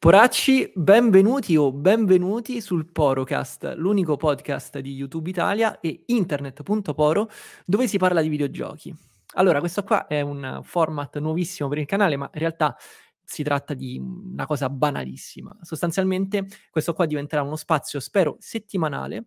Poracci, benvenuti o benvenuti sul Porocast, l'unico podcast di YouTube Italia e internet.poro dove si parla di videogiochi. Allora, questo qua è un format nuovissimo per il canale, ma in realtà si tratta di una cosa banalissima. Sostanzialmente questo qua diventerà uno spazio, spero, settimanale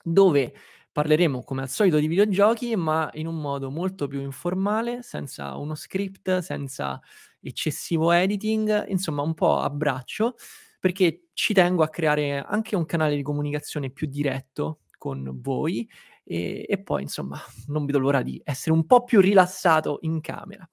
dove parleremo come al solito di videogiochi, ma in un modo molto più informale, senza uno script, senza eccessivo editing, insomma un po' abbraccio, perché ci tengo a creare anche un canale di comunicazione più diretto con voi e, e poi insomma non vedo l'ora di essere un po' più rilassato in camera.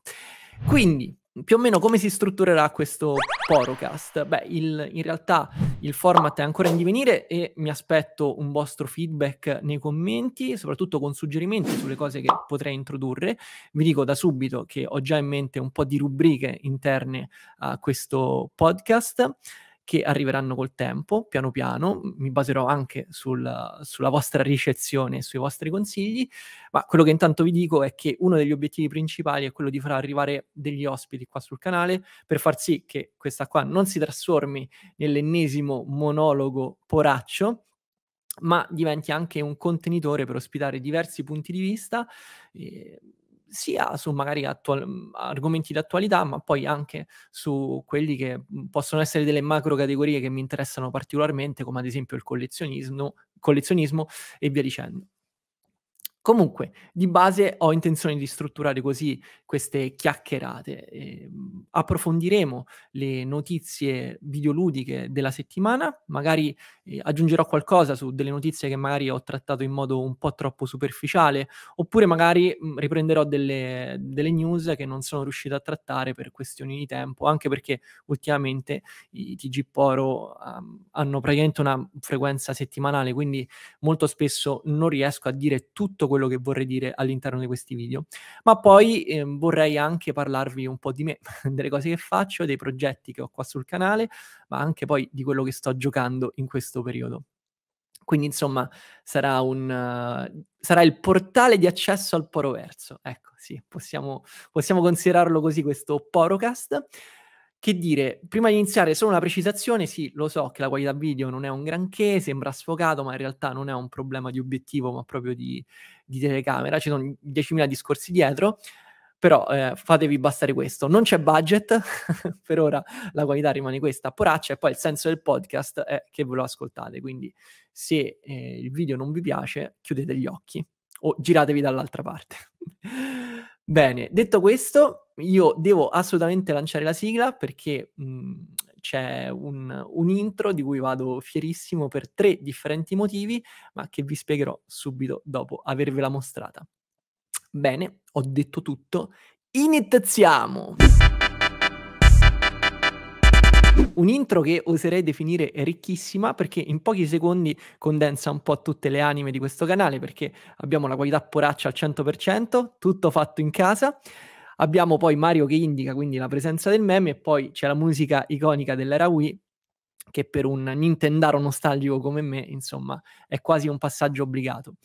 Quindi più o meno come si strutturerà questo podcast? Beh, il, in realtà il format è ancora in divenire e mi aspetto un vostro feedback nei commenti, soprattutto con suggerimenti sulle cose che potrei introdurre. Vi dico da subito che ho già in mente un po' di rubriche interne a questo podcast che arriveranno col tempo, piano piano, mi baserò anche sul, sulla vostra ricezione e sui vostri consigli, ma quello che intanto vi dico è che uno degli obiettivi principali è quello di far arrivare degli ospiti qua sul canale per far sì che questa qua non si trasformi nell'ennesimo monologo poraccio, ma diventi anche un contenitore per ospitare diversi punti di vista. Eh, sia su magari attual- mhmm, argomenti d'attualità, ma poi anche su quelli che mhmm, possono essere delle macro categorie che mi interessano particolarmente, come ad esempio il collezionismo, collezionismo e via dicendo. Comunque, di base ho intenzione di strutturare così queste chiacchierate. Eh, approfondiremo le notizie videoludiche della settimana, magari eh, aggiungerò qualcosa su delle notizie che magari ho trattato in modo un po' troppo superficiale, oppure magari mh, mm, riprenderò delle, delle, news che non sono riuscito a trattare per questioni di tempo, anche perché ultimamente i TG Poro um, hanno praticamente una frequenza settimanale, quindi molto spesso non riesco a dire tutto quello quello che vorrei dire all'interno di questi video. Ma poi eh, vorrei anche parlarvi un po' di me, delle cose che faccio, dei progetti che ho qua sul canale, ma anche poi di quello che sto giocando in questo periodo. Quindi, insomma, sarà, un, uh, sarà il portale di accesso al poroverso. Ecco, sì, possiamo, possiamo considerarlo così questo porocast. Che dire, prima di iniziare solo una precisazione, sì, lo so che la qualità video non è un granché, sembra sfocato, ma in realtà non è un problema di obiettivo, ma proprio di, di telecamera, ci sono 10.000 discorsi dietro, però eh, fatevi bastare questo. Non c'è budget, per ora la qualità rimane questa, poraccia, e poi il senso del podcast è che ve lo ascoltate, quindi se eh, il video non vi piace, chiudete gli occhi o giratevi dall'altra parte. Bene, detto questo, io devo assolutamente lanciare la sigla perché mh, mm, c'è un, un intro di cui vado fierissimo per tre differenti motivi, ma che vi spiegherò subito dopo avervela mostrata. Bene, ho detto tutto, iniziamo! Un intro che oserei definire ricchissima perché in pochi secondi condensa un po' tutte le anime di questo canale perché abbiamo la qualità poraccia al 100%, tutto fatto in casa Abbiamo poi Mario che indica quindi la presenza del meme e poi c'è la musica iconica dell'era Wii che per un Nintendaro nostalgico come me, insomma, è quasi un passaggio obbligato.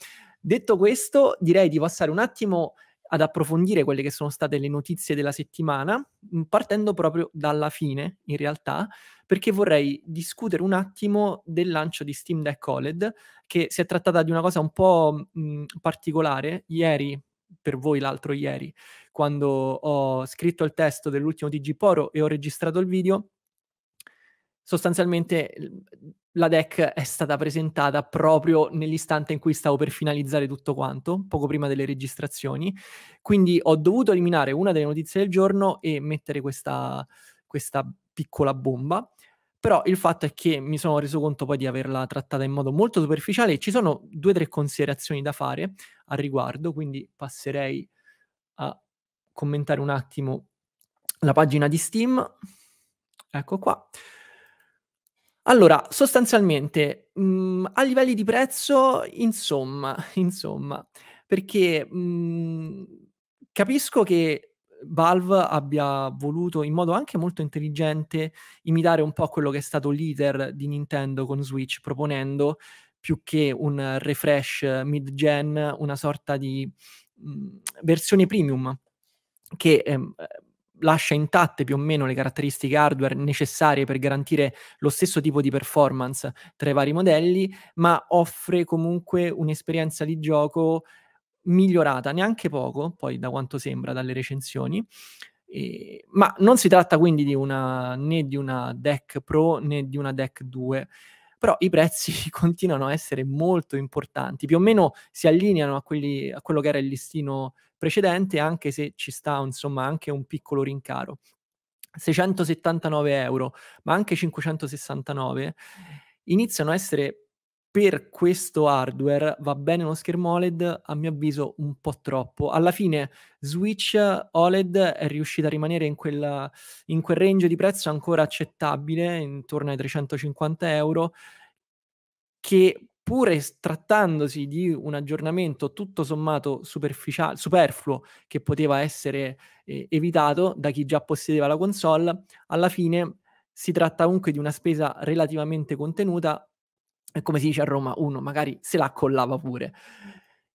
Detto questo, direi di passare un attimo ad approfondire quelle che sono state le notizie della settimana, mm, partendo proprio dalla fine, in realtà, perché vorrei discutere un attimo del lancio di Steam Deck OLED, che si è trattata di una cosa un po' mh, mm, particolare. Ieri per voi l'altro ieri, quando ho scritto il testo dell'ultimo Digiporo e ho registrato il video, sostanzialmente la deck è stata presentata proprio nell'istante in cui stavo per finalizzare tutto quanto, poco prima delle registrazioni, quindi ho dovuto eliminare una delle notizie del giorno e mettere questa, questa piccola bomba però il fatto è che mi sono reso conto poi di averla trattata in modo molto superficiale e ci sono due o tre considerazioni da fare al riguardo, quindi passerei a commentare un attimo la pagina di Steam. Ecco qua. Allora, sostanzialmente, mh, mm, a livelli di prezzo, insomma, insomma, perché mh, mm, capisco che Valve abbia voluto in modo anche molto intelligente imitare un po' quello che è stato l'iter di Nintendo con Switch, proponendo più che un refresh mid-gen, una sorta di mh, mm, versione premium che eh, lascia intatte più o meno le caratteristiche hardware necessarie per garantire lo stesso tipo di performance tra i vari modelli, ma offre comunque un'esperienza di gioco migliorata neanche poco, poi da quanto sembra dalle recensioni. E, ma non si tratta quindi di una, né di una DEC Pro né di una DEC 2, però i prezzi continuano a essere molto importanti, più o meno si allineano a, quelli, a quello che era il listino precedente, anche se ci sta insomma anche un piccolo rincaro. 679 euro, ma anche 569, iniziano a essere per questo hardware va bene uno schermo OLED, a mio avviso un po' troppo. Alla fine Switch OLED è riuscita a rimanere in, quella, in quel range di prezzo ancora accettabile, intorno ai 350 euro, che pur trattandosi di un aggiornamento tutto sommato superfluo che poteva essere eh, evitato da chi già possedeva la console, alla fine si tratta comunque di una spesa relativamente contenuta come si dice a Roma, uno magari se la collava pure.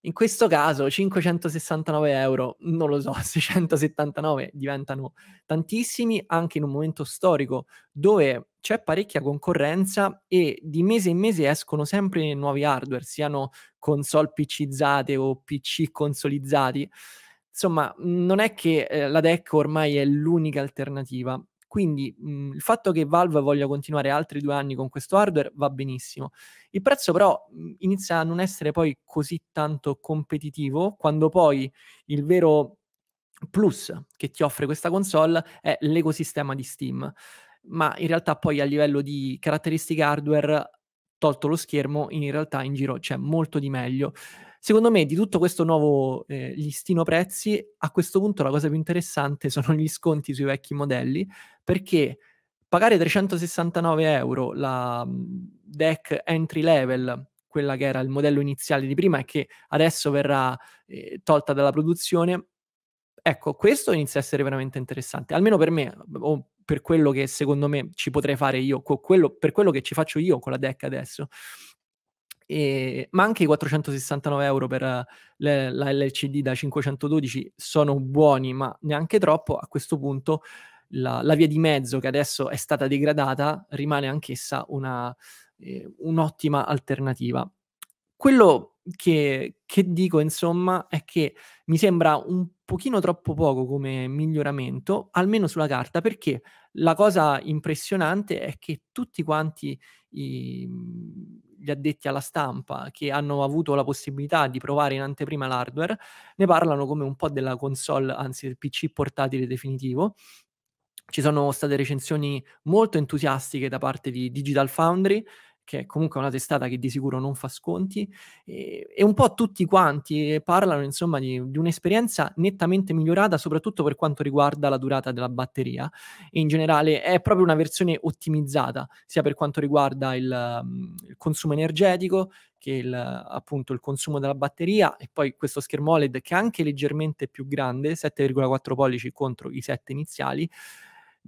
In questo caso 569 euro, non lo so, 679 diventano tantissimi anche in un momento storico dove c'è parecchia concorrenza e di mese in mese escono sempre nuovi hardware, siano console PCizzate o PC consolizzati. Insomma, non è che eh, la DEC ormai è l'unica alternativa quindi mh, mhmm, il fatto che Valve voglia continuare altri due anni con questo hardware va benissimo. Il prezzo però mhmm, inizia a non essere poi così tanto competitivo quando poi il vero plus che ti offre questa console è l'ecosistema di Steam. Ma in realtà poi a livello di caratteristiche hardware, tolto lo schermo, in realtà in giro c'è molto di meglio. Secondo me, di tutto questo nuovo eh, listino prezzi, a questo punto la cosa più interessante sono gli sconti sui vecchi modelli, perché pagare 369 euro la mm, deck entry level quella che era il modello iniziale di prima e che adesso verrà eh, tolta dalla produzione. Ecco, questo inizia a essere veramente interessante, almeno per me, o per quello che secondo me ci potrei fare io, quello, per quello che ci faccio io con la DEC adesso. E, ma anche i 469 euro per le, la LCD da 512 sono buoni, ma neanche troppo. A questo punto la, la via di mezzo, che adesso è stata degradata, rimane anch'essa una, eh, un'ottima alternativa. Quello che, che, dico, insomma, è che mi sembra un pochino troppo poco come miglioramento, almeno sulla carta, perché la cosa impressionante è che tutti quanti i gli addetti alla stampa che hanno avuto la possibilità di provare in anteprima l'hardware, ne parlano come un po' della console, anzi del PC portatile definitivo. Ci sono state recensioni molto entusiastiche da parte di Digital Foundry che è comunque una testata che di sicuro non fa sconti, e, e un po' tutti quanti eh, parlano insomma di, di, un'esperienza nettamente migliorata, soprattutto per quanto riguarda la durata della batteria, e in generale è proprio una versione ottimizzata, sia per quanto riguarda il, mm, il consumo energetico, che il, appunto il consumo della batteria e poi questo schermo OLED che è anche leggermente più grande, 7,4 pollici contro i 7 iniziali,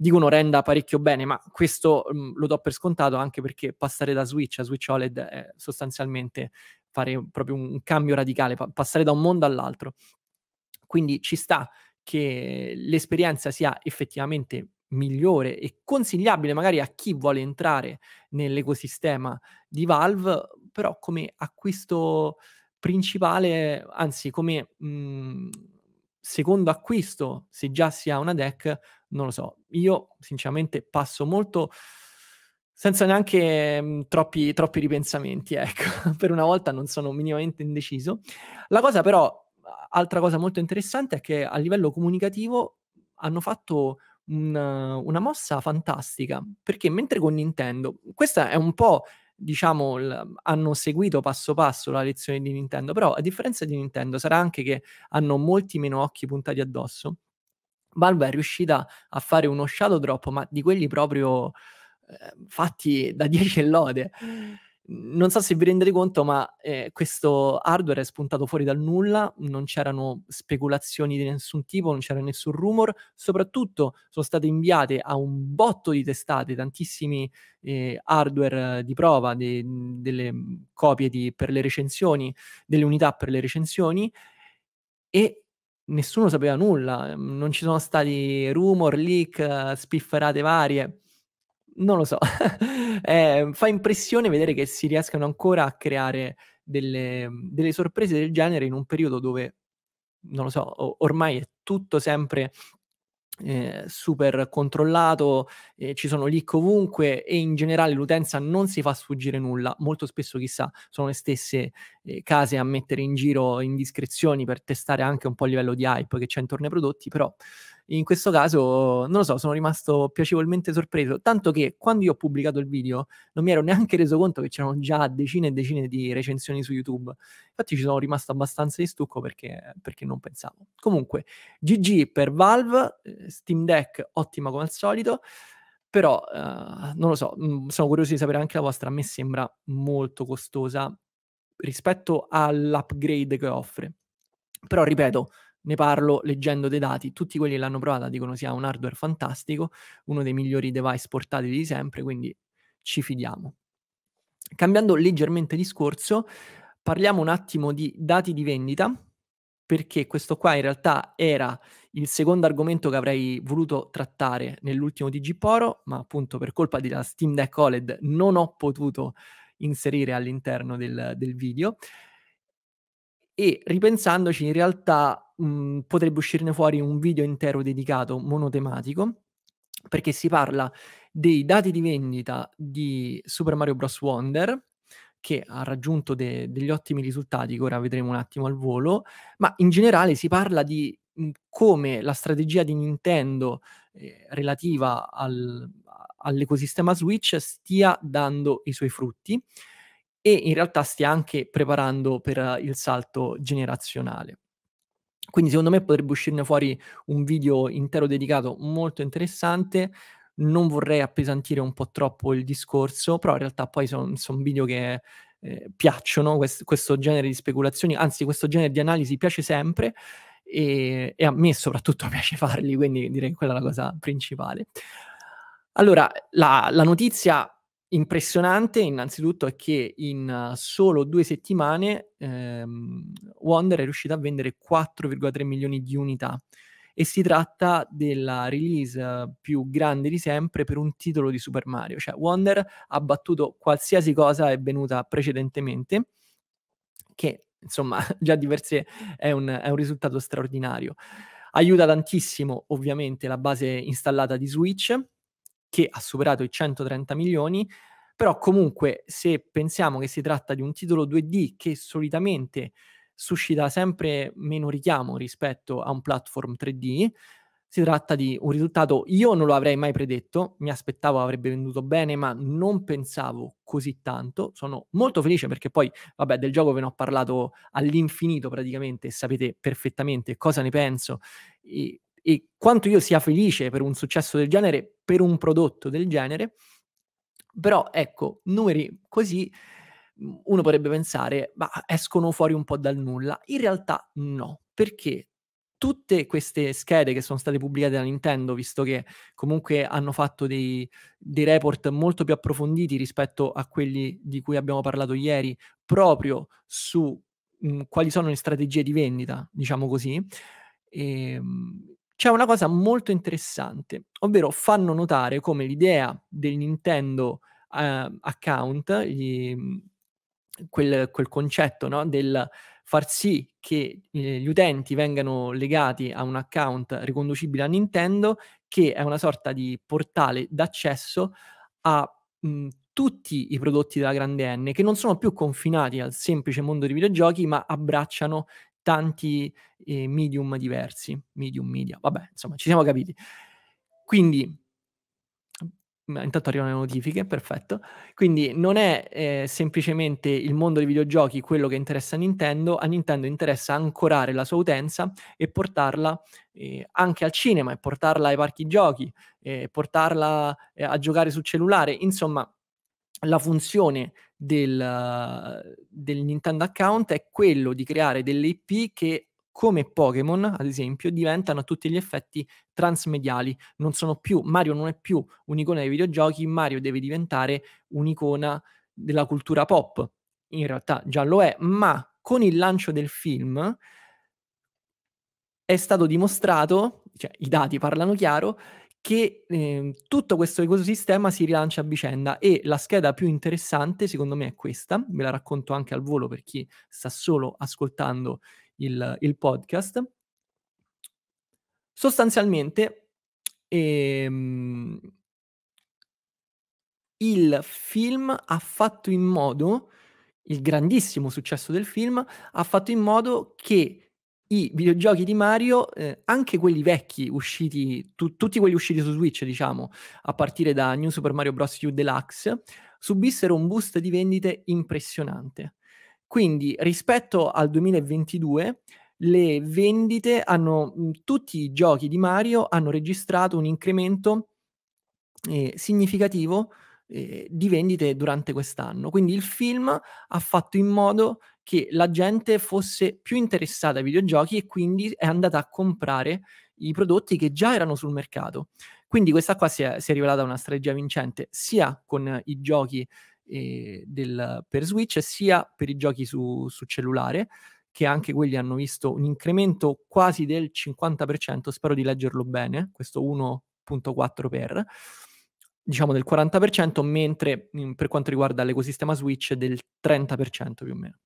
dicono renda parecchio bene, ma questo mh, mm, lo do per scontato anche perché passare da Switch a Switch OLED è sostanzialmente fare proprio un cambio radicale, pa- passare da un mondo all'altro. Quindi ci sta che l'esperienza sia effettivamente migliore e consigliabile magari a chi vuole entrare nell'ecosistema di Valve, però come acquisto principale, anzi come mh, mm, secondo acquisto se già si ha una deck, non lo so. Io sinceramente passo molto senza neanche mh, mm, troppi, troppi ripensamenti, ecco, per una volta non sono minimamente indeciso. La cosa però, altra cosa molto interessante è che a livello comunicativo hanno fatto un, una mossa fantastica, perché mentre con Nintendo, questa è un po' diciamo, l- hanno seguito passo passo la lezione di Nintendo, però a differenza di Nintendo sarà anche che hanno molti meno occhi puntati addosso. Valve è riuscita a fare uno shadow drop, ma di quelli proprio eh, fatti da 10 lode non so se vi rendete conto, ma eh, questo hardware è spuntato fuori dal nulla, non c'erano speculazioni di nessun tipo, non c'era nessun rumor, soprattutto sono state inviate a un botto di testate tantissimi eh, hardware di prova, de- delle copie di, per le recensioni, delle unità per le recensioni e nessuno sapeva nulla, non ci sono stati rumor, leak, spifferate varie non lo so, eh, fa impressione vedere che si riescano ancora a creare delle, delle, sorprese del genere in un periodo dove, non lo so, ormai è tutto sempre eh, super controllato, eh, ci sono leak ovunque e in generale l'utenza non si fa sfuggire nulla. Molto spesso, chissà, sono le stesse eh, case a mettere in giro indiscrezioni per testare anche un po' il livello di hype che c'è intorno ai prodotti, però in questo caso, non lo so, sono rimasto piacevolmente sorpreso, tanto che quando io ho pubblicato il video non mi ero neanche reso conto che c'erano già decine e decine di recensioni su YouTube. Infatti ci sono rimasto abbastanza di stucco perché, perché non pensavo. Comunque, GG per Valve, eh, Steam Deck ottima come al solito, però eh, non lo so, mm, sono curioso di sapere anche la vostra, a me sembra molto costosa rispetto all'upgrade che offre. Però ripeto, ne parlo leggendo dei dati, tutti quelli che l'hanno provata dicono sia un hardware fantastico, uno dei migliori device portatili di sempre, quindi ci fidiamo. Cambiando leggermente discorso, parliamo un attimo di dati di vendita, perché questo qua in realtà era il secondo argomento che avrei voluto trattare nell'ultimo Digiporo, ma appunto per colpa della Steam Deck OLED non ho potuto inserire all'interno del, del video e ripensandoci in realtà mh, mhmm, potrebbe uscirne fuori un video intero dedicato monotematico perché si parla dei dati di vendita di Super Mario Bros. Wonder che ha raggiunto de- degli ottimi risultati che ora vedremo un attimo al volo, ma in generale si parla di mhmm, come la strategia di Nintendo eh, relativa al, all'ecosistema Switch stia dando i suoi frutti e in realtà stia anche preparando per eh, il salto generazionale. Quindi secondo me potrebbe uscirne fuori un video intero dedicato molto interessante. Non vorrei appesantire un po' troppo il discorso, però in realtà poi sono son video che eh, piacciono, quest- questo genere di speculazioni, anzi questo genere di analisi piace sempre e, e a me soprattutto piace farli, quindi direi che quella è la cosa principale. Allora, la, la notizia impressionante innanzitutto è che in eh, solo due settimane ehm, Wonder è riuscita a vendere 4,3 milioni di unità e si tratta della release eh, più grande di sempre per un titolo di Super Mario, cioè Wonder ha battuto qualsiasi cosa è venuta precedentemente che insomma già di per sé è un, è un risultato straordinario. Aiuta tantissimo ovviamente la base installata di Switch che ha superato i 130 milioni, però comunque se pensiamo che si tratta di un titolo 2D che solitamente suscita sempre meno richiamo rispetto a un platform 3D, si tratta di un risultato io non lo avrei mai predetto, mi aspettavo avrebbe venduto bene, ma non pensavo così tanto. Sono molto felice perché poi, vabbè, del gioco ve ne ho parlato all'infinito praticamente, sapete perfettamente cosa ne penso. E e quanto io sia felice per un successo del genere, per un prodotto del genere, però ecco, numeri così mm, uno potrebbe pensare, ma escono fuori un po' dal nulla. In realtà no, perché tutte queste schede che sono state pubblicate da Nintendo, visto che comunque hanno fatto dei, dei, report molto più approfonditi rispetto a quelli di cui abbiamo parlato ieri, proprio su mh, mm, quali sono le strategie di vendita, diciamo così, e, ehm, c'è una cosa molto interessante, ovvero fanno notare come l'idea del Nintendo eh, account, gli, quel, quel, concetto no? del far sì che eh, gli utenti vengano legati a un account riconducibile a Nintendo, che è una sorta di portale d'accesso a mh, mhmm, tutti i prodotti della grande N, che non sono più confinati al semplice mondo dei videogiochi, ma abbracciano tanti eh, medium diversi, medium media, vabbè, insomma, ci siamo capiti. Quindi intanto arrivano le notifiche, perfetto. Quindi non è eh, semplicemente il mondo dei videogiochi quello che interessa a Nintendo, a Nintendo interessa ancorare la sua utenza e portarla eh, anche al cinema, e portarla ai parchi giochi, e eh, portarla eh, a giocare sul cellulare, insomma la funzione del, del Nintendo account è quello di creare delle IP che come Pokémon, ad esempio, diventano a tutti gli effetti transmediali. Non sono più, Mario non è più un'icona dei videogiochi, Mario deve diventare un'icona della cultura pop. In realtà già lo è, ma con il lancio del film è stato dimostrato, cioè i dati parlano chiaro, che eh, tutto questo ecosistema si rilancia a vicenda e la scheda più interessante secondo me è questa, ve la racconto anche al volo per chi sta solo ascoltando il, il podcast. Sostanzialmente ehm, il film ha fatto in modo, il grandissimo successo del film ha fatto in modo che i videogiochi di Mario, eh, anche quelli vecchi usciti, tu, tutti quelli usciti su Switch, diciamo, a partire da New Super Mario Bros. U Deluxe, subissero un boost di vendite impressionante. Quindi rispetto al 2022 le vendite hanno, mm, tutti i giochi di Mario hanno registrato un incremento eh, significativo eh, di vendite durante quest'anno. Quindi il film ha fatto in modo che la gente fosse più interessata ai videogiochi e quindi è andata a comprare i prodotti che già erano sul mercato. Quindi questa qua si è, si è rivelata una strategia vincente sia con i giochi eh, del, per Switch sia per i giochi su, su cellulare che anche quelli hanno visto un incremento quasi del 50%, spero di leggerlo bene, questo 1.4 per, diciamo del 40%, mentre mhmm, per quanto riguarda l'ecosistema Switch del 30% più o meno.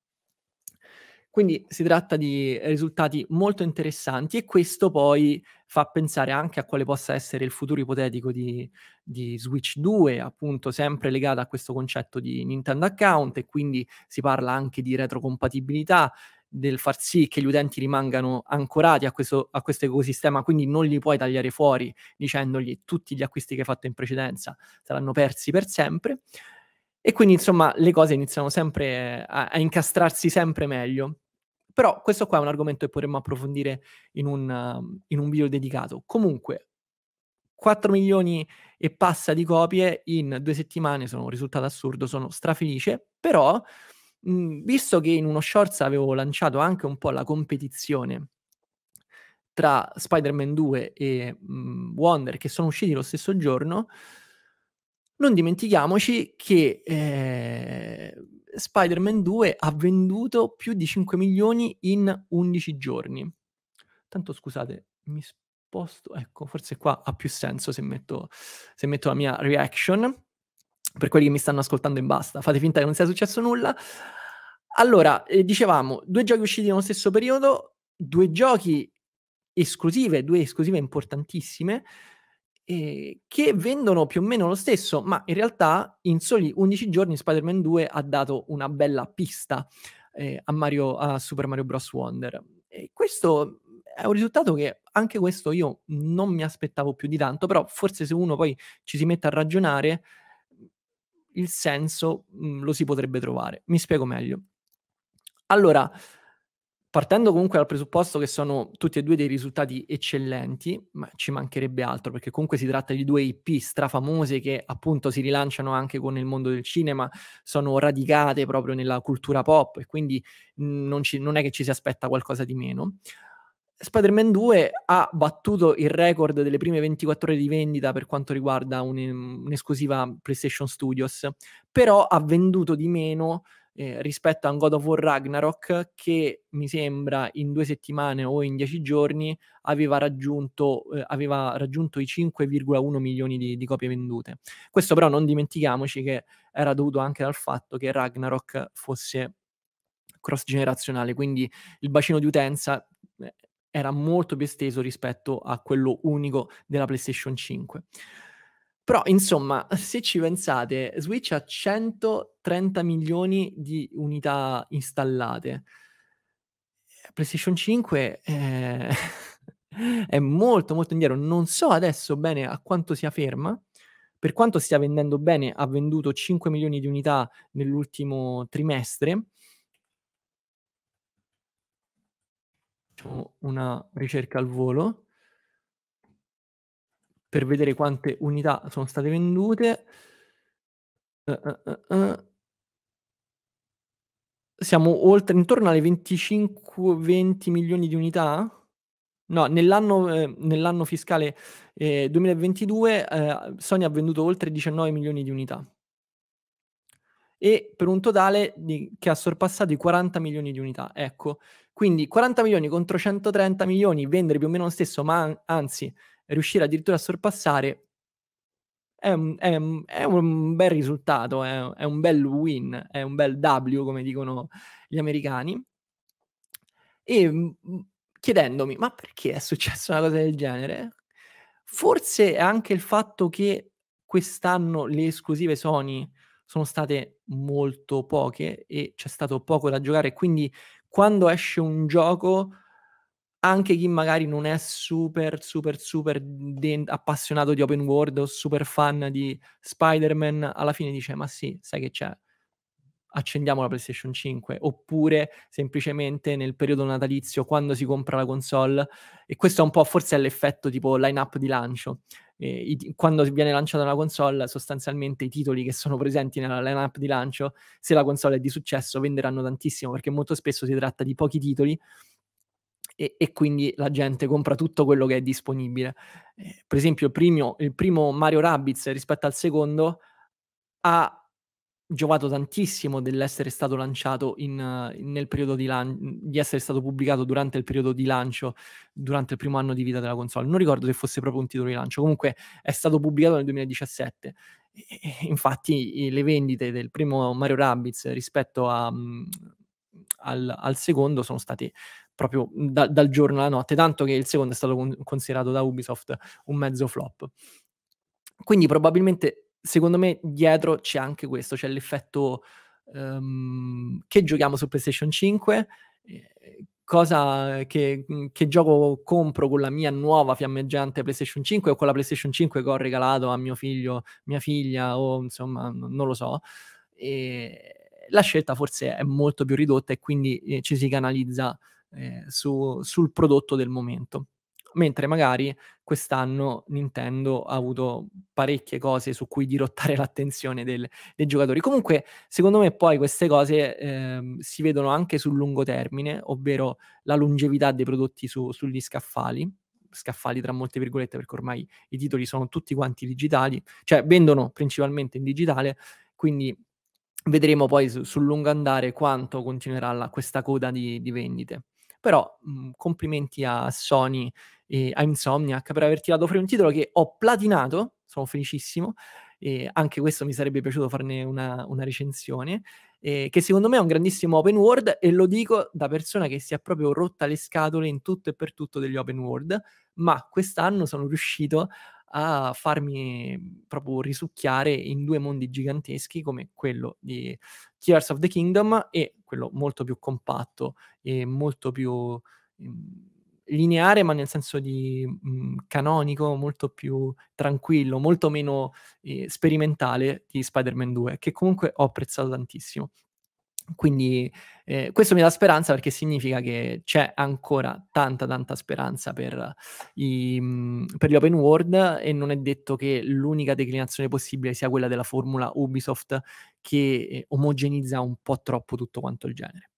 Quindi si tratta di risultati molto interessanti e questo poi fa pensare anche a quale possa essere il futuro ipotetico di, di, Switch 2, appunto sempre legato a questo concetto di Nintendo Account e quindi si parla anche di retrocompatibilità del far sì che gli utenti rimangano ancorati a questo, a questo, ecosistema, quindi non li puoi tagliare fuori dicendogli tutti gli acquisti che hai fatto in precedenza saranno persi per sempre. E quindi insomma le cose iniziano sempre a, a incastrarsi sempre meglio. Però questo qua è un argomento che potremmo approfondire in un, in un video dedicato. Comunque, 4 milioni e passa di copie in due settimane sono un risultato assurdo, sono strafelice, però Mhmm, visto che in uno shorts avevo lanciato anche un po' la competizione tra Spider-Man 2 e mh, mhmm, Wonder che sono usciti lo stesso giorno, non dimentichiamoci che eh, Spider-Man 2 ha venduto più di 5 milioni in 11 giorni. Tanto scusate, mi sposto, ecco, forse qua ha più senso se metto, se metto la mia reaction per quelli che mi stanno ascoltando in basta, fate finta che non sia successo nulla. Allora, eh, dicevamo, due giochi usciti nello stesso periodo, due giochi esclusive, due esclusive importantissime, eh, che vendono più o meno lo stesso, ma in realtà in soli 11 giorni Spider-Man 2 ha dato una bella pista eh, a, Mario, a Super Mario Bros. Wonder. E questo è un risultato che anche questo io non mi aspettavo più di tanto, però forse se uno poi ci si mette a ragionare il senso mh, mhmm, lo si potrebbe trovare. Mi spiego meglio. Allora, partendo comunque dal presupposto che sono tutti e due dei risultati eccellenti, ma ci mancherebbe altro, perché comunque si tratta di due IP strafamose che appunto si rilanciano anche con il mondo del cinema, sono radicate proprio nella cultura pop e quindi mhmm, non, ci, non è che ci si aspetta qualcosa di meno. Spider-Man 2 ha battuto il record delle prime 24 ore di vendita per quanto riguarda un, un'esclusiva PlayStation Studios, però ha venduto di meno eh, rispetto a God of War Ragnarok che mi sembra in due settimane o in dieci giorni aveva raggiunto, eh, aveva raggiunto i 5,1 milioni di, di copie vendute. Questo però non dimentichiamoci che era dovuto anche dal fatto che Ragnarok fosse cross generazionale, quindi il bacino di utenza era molto più esteso rispetto a quello unico della PlayStation 5. Però, insomma, se ci pensate, Switch ha 130 milioni di unità installate. PlayStation 5 è, eh, è molto, molto indietro. Non so adesso bene a quanto sia ferma. Per quanto stia vendendo bene, ha venduto 5 milioni di unità nell'ultimo trimestre facciamo una ricerca al volo per vedere quante unità sono state vendute. Uh, uh, uh. Siamo oltre, intorno alle 25-20 milioni di unità? No, nell'anno, eh, nell'anno fiscale eh, 2022 eh, Sony ha venduto oltre 19 milioni di unità e per un totale di, che ha sorpassato i 40 milioni di unità. Ecco, quindi 40 milioni contro 130 milioni, vendere più o meno lo stesso, ma an- anzi riuscire addirittura a sorpassare, è un, è è un bel risultato, è, è, un bel win, è un bel W, come dicono gli americani. E mm, mm, chiedendomi, ma perché è successa una cosa del genere? Forse è anche il fatto che quest'anno le esclusive Sony sono state molto poche e c'è stato poco da giocare, quindi quando esce un gioco, anche chi magari non è super, super, super de- appassionato di open world o super fan di Spider-Man, alla fine dice, ma sì, sai che c'è, accendiamo la PlayStation 5, oppure semplicemente nel periodo natalizio, quando si compra la console, e questo è un po' forse l'effetto tipo line-up di lancio, eh, i, quando viene lanciata una console, sostanzialmente i titoli che sono presenti nella lineup di lancio, se la console è di successo, venderanno tantissimo perché molto spesso si tratta di pochi titoli e, e quindi la gente compra tutto quello che è disponibile. Eh, per esempio, il primo, il primo Mario Rabbids rispetto al secondo ha giovato tantissimo dell'essere stato lanciato in, eh, nel periodo di, lan- di essere stato pubblicato durante il periodo di lancio, durante il primo anno di vita della console. Non ricordo se fosse proprio un titolo di lancio, comunque è stato pubblicato nel 2017. infatti le vendite del primo Mario Rabbids rispetto a, mm, al, al, secondo sono state proprio da, dal giorno alla notte, tanto che il secondo è stato considerato da Ubisoft un mezzo flop. Quindi probabilmente secondo me dietro c'è anche questo, c'è l'effetto um, che giochiamo su PlayStation 5, eh, cosa che, mm, che, gioco compro con la mia nuova fiammeggiante PlayStation 5 o con la PlayStation 5 che ho regalato a mio figlio, mia figlia o insomma non lo so. E eh, la scelta forse è molto più ridotta e quindi eh, ci si canalizza eh, su, sul prodotto del momento mentre magari quest'anno Nintendo ha avuto parecchie cose su cui dirottare l'attenzione del, dei giocatori. Comunque, secondo me poi queste cose eh, si vedono anche sul lungo termine, ovvero la longevità dei prodotti su, sugli scaffali, scaffali tra molte virgolette perché ormai i titoli sono tutti quanti digitali, cioè vendono principalmente in digitale, quindi vedremo poi su, sul lungo andare quanto continuerà la, questa coda di, di vendite però mh, mhmm, complimenti a Sony e a Insomniac per aver tirato fuori un titolo che ho platinato, sono felicissimo, e anche questo mi sarebbe piaciuto farne una, una recensione, eh, che secondo me è un grandissimo open world e lo dico da persona che si è proprio rotta le scatole in tutto e per tutto degli open world, ma quest'anno sono riuscito a farmi mhmm, proprio risucchiare in due mondi giganteschi come quello di Tears of the Kingdom e quello molto più compatto e molto più mm, lineare, ma nel senso di mh, mm, canonico, molto più tranquillo, molto meno eh, sperimentale di Spider-Man 2, che comunque ho apprezzato tantissimo. Quindi eh, questo mi dà speranza perché significa che c'è ancora tanta tanta speranza per, i, mhmm, per, gli open world e non è detto che l'unica declinazione possibile sia quella della formula Ubisoft che eh, omogenizza un po' troppo tutto quanto il genere.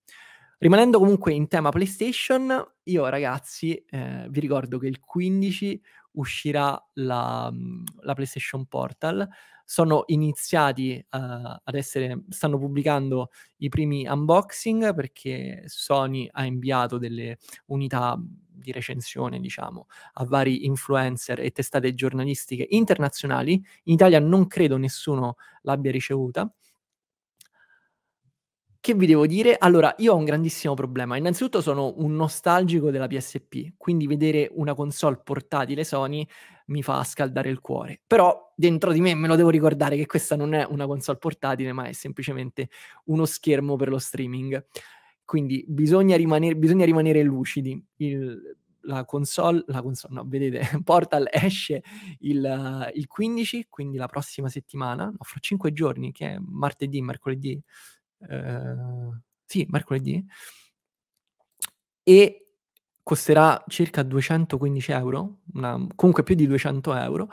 Rimanendo comunque in tema PlayStation, io ragazzi eh, vi ricordo che il 15 uscirà la, mhmm, la PlayStation Portal sono iniziati uh, ad essere, stanno pubblicando i primi unboxing perché Sony ha inviato delle unità di recensione, diciamo, a vari influencer e testate giornalistiche internazionali. In Italia non credo nessuno l'abbia ricevuta. Che vi devo dire? Allora, io ho un grandissimo problema. Innanzitutto sono un nostalgico della PSP, quindi vedere una console portatile Sony mi fa scaldare il cuore. Però dentro di me me lo devo ricordare che questa non è una console portatile, ma è semplicemente uno schermo per lo streaming. Quindi bisogna rimanere, bisogna rimanere lucidi. Il, la console, la console, no, vedete, Portal esce il, il 15, quindi la prossima settimana, no, fra 5 giorni, che è martedì, mercoledì, eh, sì, mercoledì, e costerà circa 215 euro, una, comunque più di 200 euro.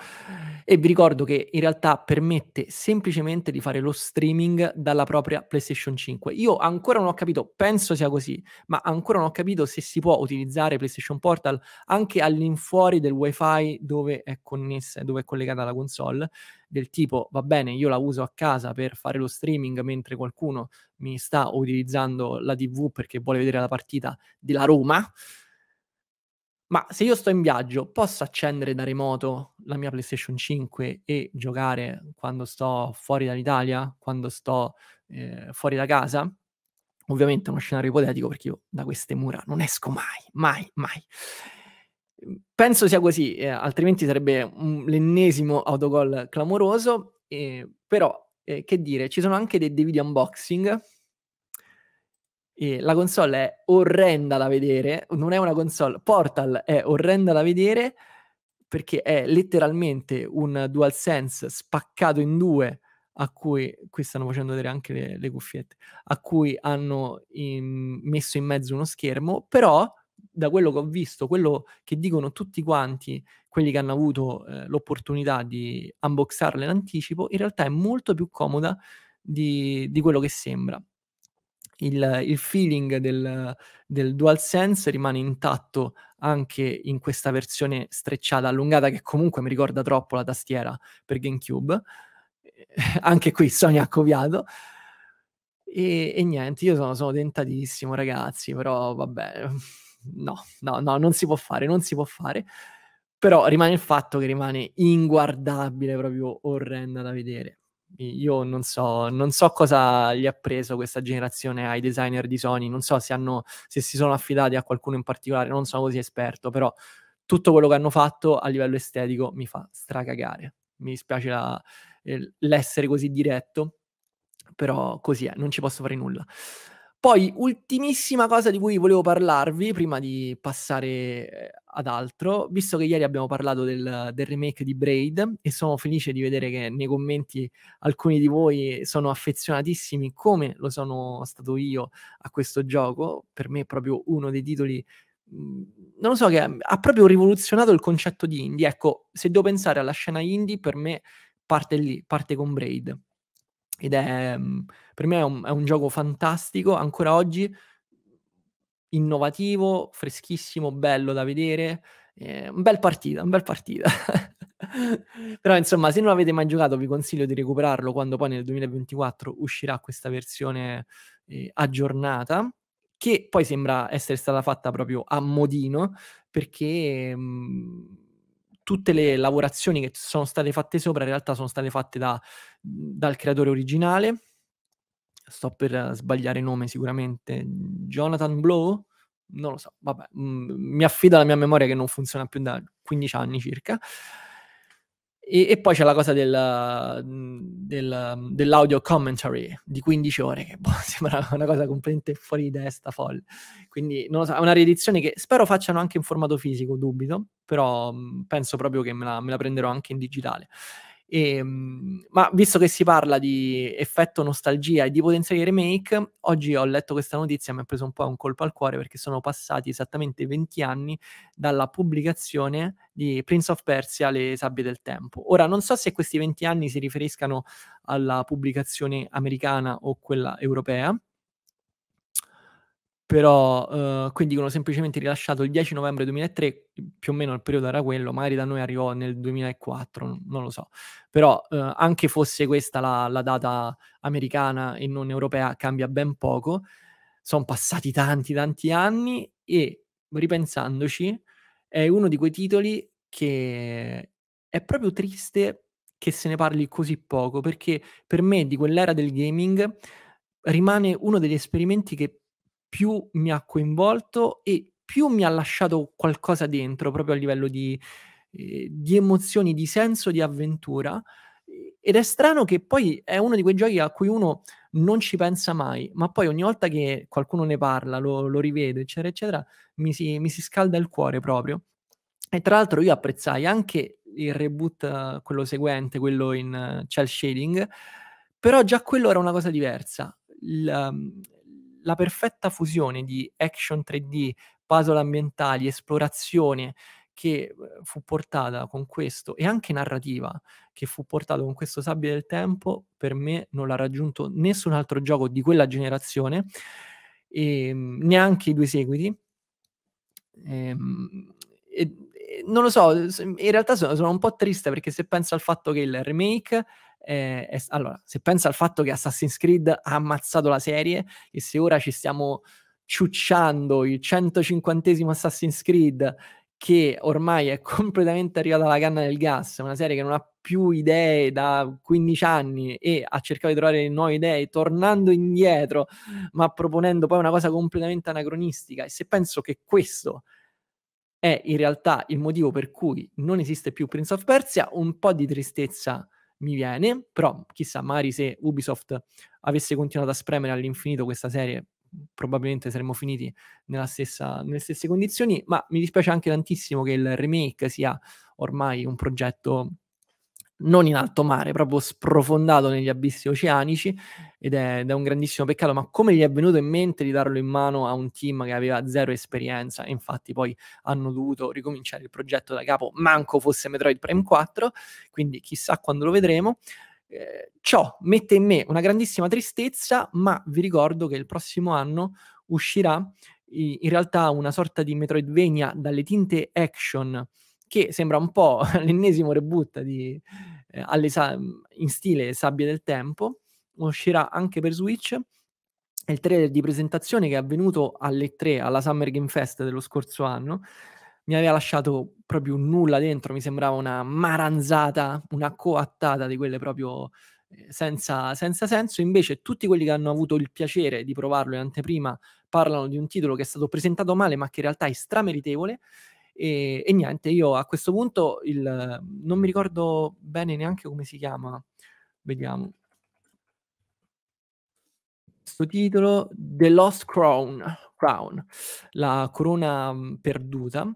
E vi ricordo che in realtà permette semplicemente di fare lo streaming dalla propria PlayStation 5. Io ancora non ho capito, penso sia così, ma ancora non ho capito se si può utilizzare PlayStation Portal anche all'infuori del wifi dove è connessa, dove è collegata la console. Del tipo, va bene, io la uso a casa per fare lo streaming mentre qualcuno mi sta utilizzando la TV perché vuole vedere la partita della Roma ma se io sto in viaggio, posso accendere da remoto la mia PlayStation 5 e giocare quando sto fuori dall'Italia, quando sto eh, fuori da casa? Ovviamente è uno scenario ipotetico perché io da queste mura non esco mai, mai, mai. Penso sia così, eh, altrimenti sarebbe un, l'ennesimo autogol clamoroso, eh, però eh, che dire, ci sono anche dei, dei video unboxing e la console è orrenda da vedere, non è una console, Portal è orrenda da vedere perché è letteralmente un DualSense spaccato in due a cui, qui stanno facendo vedere anche le, le cuffiette, a cui hanno in, messo in mezzo uno schermo, però da quello che ho visto, quello che dicono tutti quanti quelli che hanno avuto eh, l'opportunità di unboxarla in anticipo, in realtà è molto più comoda di, di quello che sembra il, il feeling del, del DualSense rimane intatto anche in questa versione strecciata, allungata, che comunque mi ricorda troppo la tastiera per GameCube. anche qui Sony ha copiato. E, e, niente, io sono, sono tentatissimo, ragazzi, però vabbè, no, no, no, non si può fare, non si può fare. Però rimane il fatto che rimane inguardabile, proprio orrenda da vedere io non so, non so, cosa gli ha preso questa generazione ai designer di Sony, non so se, hanno, se si sono affidati a qualcuno in particolare, non sono così esperto, però tutto quello che hanno fatto a livello estetico mi fa stracagare. Mi dispiace la, eh, l'essere così diretto, però così è, non ci posso fare nulla. Poi, ultimissima cosa di cui volevo parlarvi, prima di passare eh, ad altro, visto che ieri abbiamo parlato del, del, remake di Braid e sono felice di vedere che nei commenti alcuni di voi sono affezionatissimi come lo sono stato io a questo gioco, per me è proprio uno dei titoli, mm, non lo so, che ha proprio rivoluzionato il concetto di indie. Ecco, se devo pensare alla scena indie, per me parte lì, parte con Braid. Ed è, mm, per me è un, è un gioco fantastico, ancora oggi, innovativo, freschissimo, bello da vedere. Eh, un bel partita, un bel partita. Però insomma, se non avete mai giocato, vi consiglio di recuperarlo quando poi nel 2024 uscirà questa versione eh, aggiornata, che poi sembra essere stata fatta proprio a modino, perché mh, mm, tutte le lavorazioni che sono state fatte sopra in realtà sono state fatte da, mhmm, dal creatore originale. Sto per sbagliare nome sicuramente. Jonathan Blow? Non lo so, vabbè, mhmm, mi affida alla mia memoria che non funziona più da 15 anni circa. E, e, poi c'è la cosa del, mm, del, mm, dell'audio commentary di 15 ore, che boh, sembra una cosa completamente fuori di testa, folle. Quindi non lo so, è una riedizione che spero facciano anche in formato fisico, dubito, però mm, penso proprio che me la, me la prenderò anche in digitale. E, ehm, ma visto che si parla di effetto nostalgia e di potenziali remake, oggi ho letto questa notizia e mi ha preso un po' un colpo al cuore perché sono passati esattamente 20 anni dalla pubblicazione di Prince of Persia Le sabbie del tempo. Ora non so se questi 20 anni si riferiscano alla pubblicazione americana o quella europea, però eh, qui dicono semplicemente rilasciato il 10 novembre 2003, più o meno il periodo era quello, magari da noi arrivò nel 2004, non lo so, però eh, anche fosse questa la, la, data americana e non europea cambia ben poco, sono passati tanti tanti anni e ripensandoci è uno di quei titoli che è proprio triste che se ne parli così poco, perché per me di quell'era del gaming rimane uno degli esperimenti che più mi ha coinvolto e più mi ha lasciato qualcosa dentro, proprio a livello di, eh, di emozioni, di senso, di avventura. Ed è strano che poi è uno di quei giochi a cui uno non ci pensa mai, ma poi ogni volta che qualcuno ne parla, lo, lo rivede, eccetera, eccetera, mi si, mi si, scalda il cuore proprio. E tra l'altro io apprezzai anche il reboot, quello seguente, quello in uh, shading, però già quello era una cosa diversa. Il, um, la perfetta fusione di action 3D, puzzle ambientali, esplorazione che eh, fu portata con questo e anche narrativa che fu portata con questo Sabbia del Tempo, per me non l'ha raggiunto nessun altro gioco di quella generazione, e, ehm, neanche i due seguiti. Ehm, e, e, non lo so, in realtà sono, sono un po' triste perché se penso al fatto che il remake eh, è, allora, se pensa al fatto che Assassin's Creed ha ammazzato la serie e se ora ci stiamo ciucciando il 150 Assassin's Creed che ormai è completamente arrivata alla canna del gas, una serie che non ha più idee da 15 anni e ha cercato di trovare nuove idee tornando indietro, ma proponendo poi una cosa completamente anacronistica. E se penso che questo è in realtà il motivo per cui non esiste più Prince of Persia, un po' di tristezza mi viene, però chissà, magari se Ubisoft avesse continuato a spremere all'infinito questa serie, probabilmente saremmo finiti stessa, nelle stesse condizioni, ma mi dispiace anche tantissimo che il remake sia ormai un progetto non in alto mare, proprio sprofondato negli abissi oceanici ed è, ed è, un grandissimo peccato, ma come gli è venuto in mente di darlo in mano a un team che aveva zero esperienza e infatti poi hanno dovuto ricominciare il progetto da capo, manco fosse Metroid Prime 4, quindi chissà quando lo vedremo. Eh, ciò mette in me una grandissima tristezza, ma vi ricordo che il prossimo anno uscirà in realtà una sorta di Metroidvania dalle tinte action che sembra un po' l'ennesimo reboot di, eh, sa- mm, in stile Sabbie del Tempo, uscirà anche per Switch. È il trailer di presentazione che è avvenuto alle 3 alla Summer Game Fest dello scorso anno mi aveva lasciato proprio nulla dentro, mi sembrava una maranzata, una coattata di quelle proprio eh, senza, senza, senso. Invece tutti quelli che hanno avuto il piacere di provarlo in anteprima parlano di un titolo che è stato presentato male ma che in realtà è strameritevole e, e niente, io a questo punto il, non mi ricordo bene neanche come si chiama, vediamo. Questo titolo, The Lost Crown, Crown la corona perduta.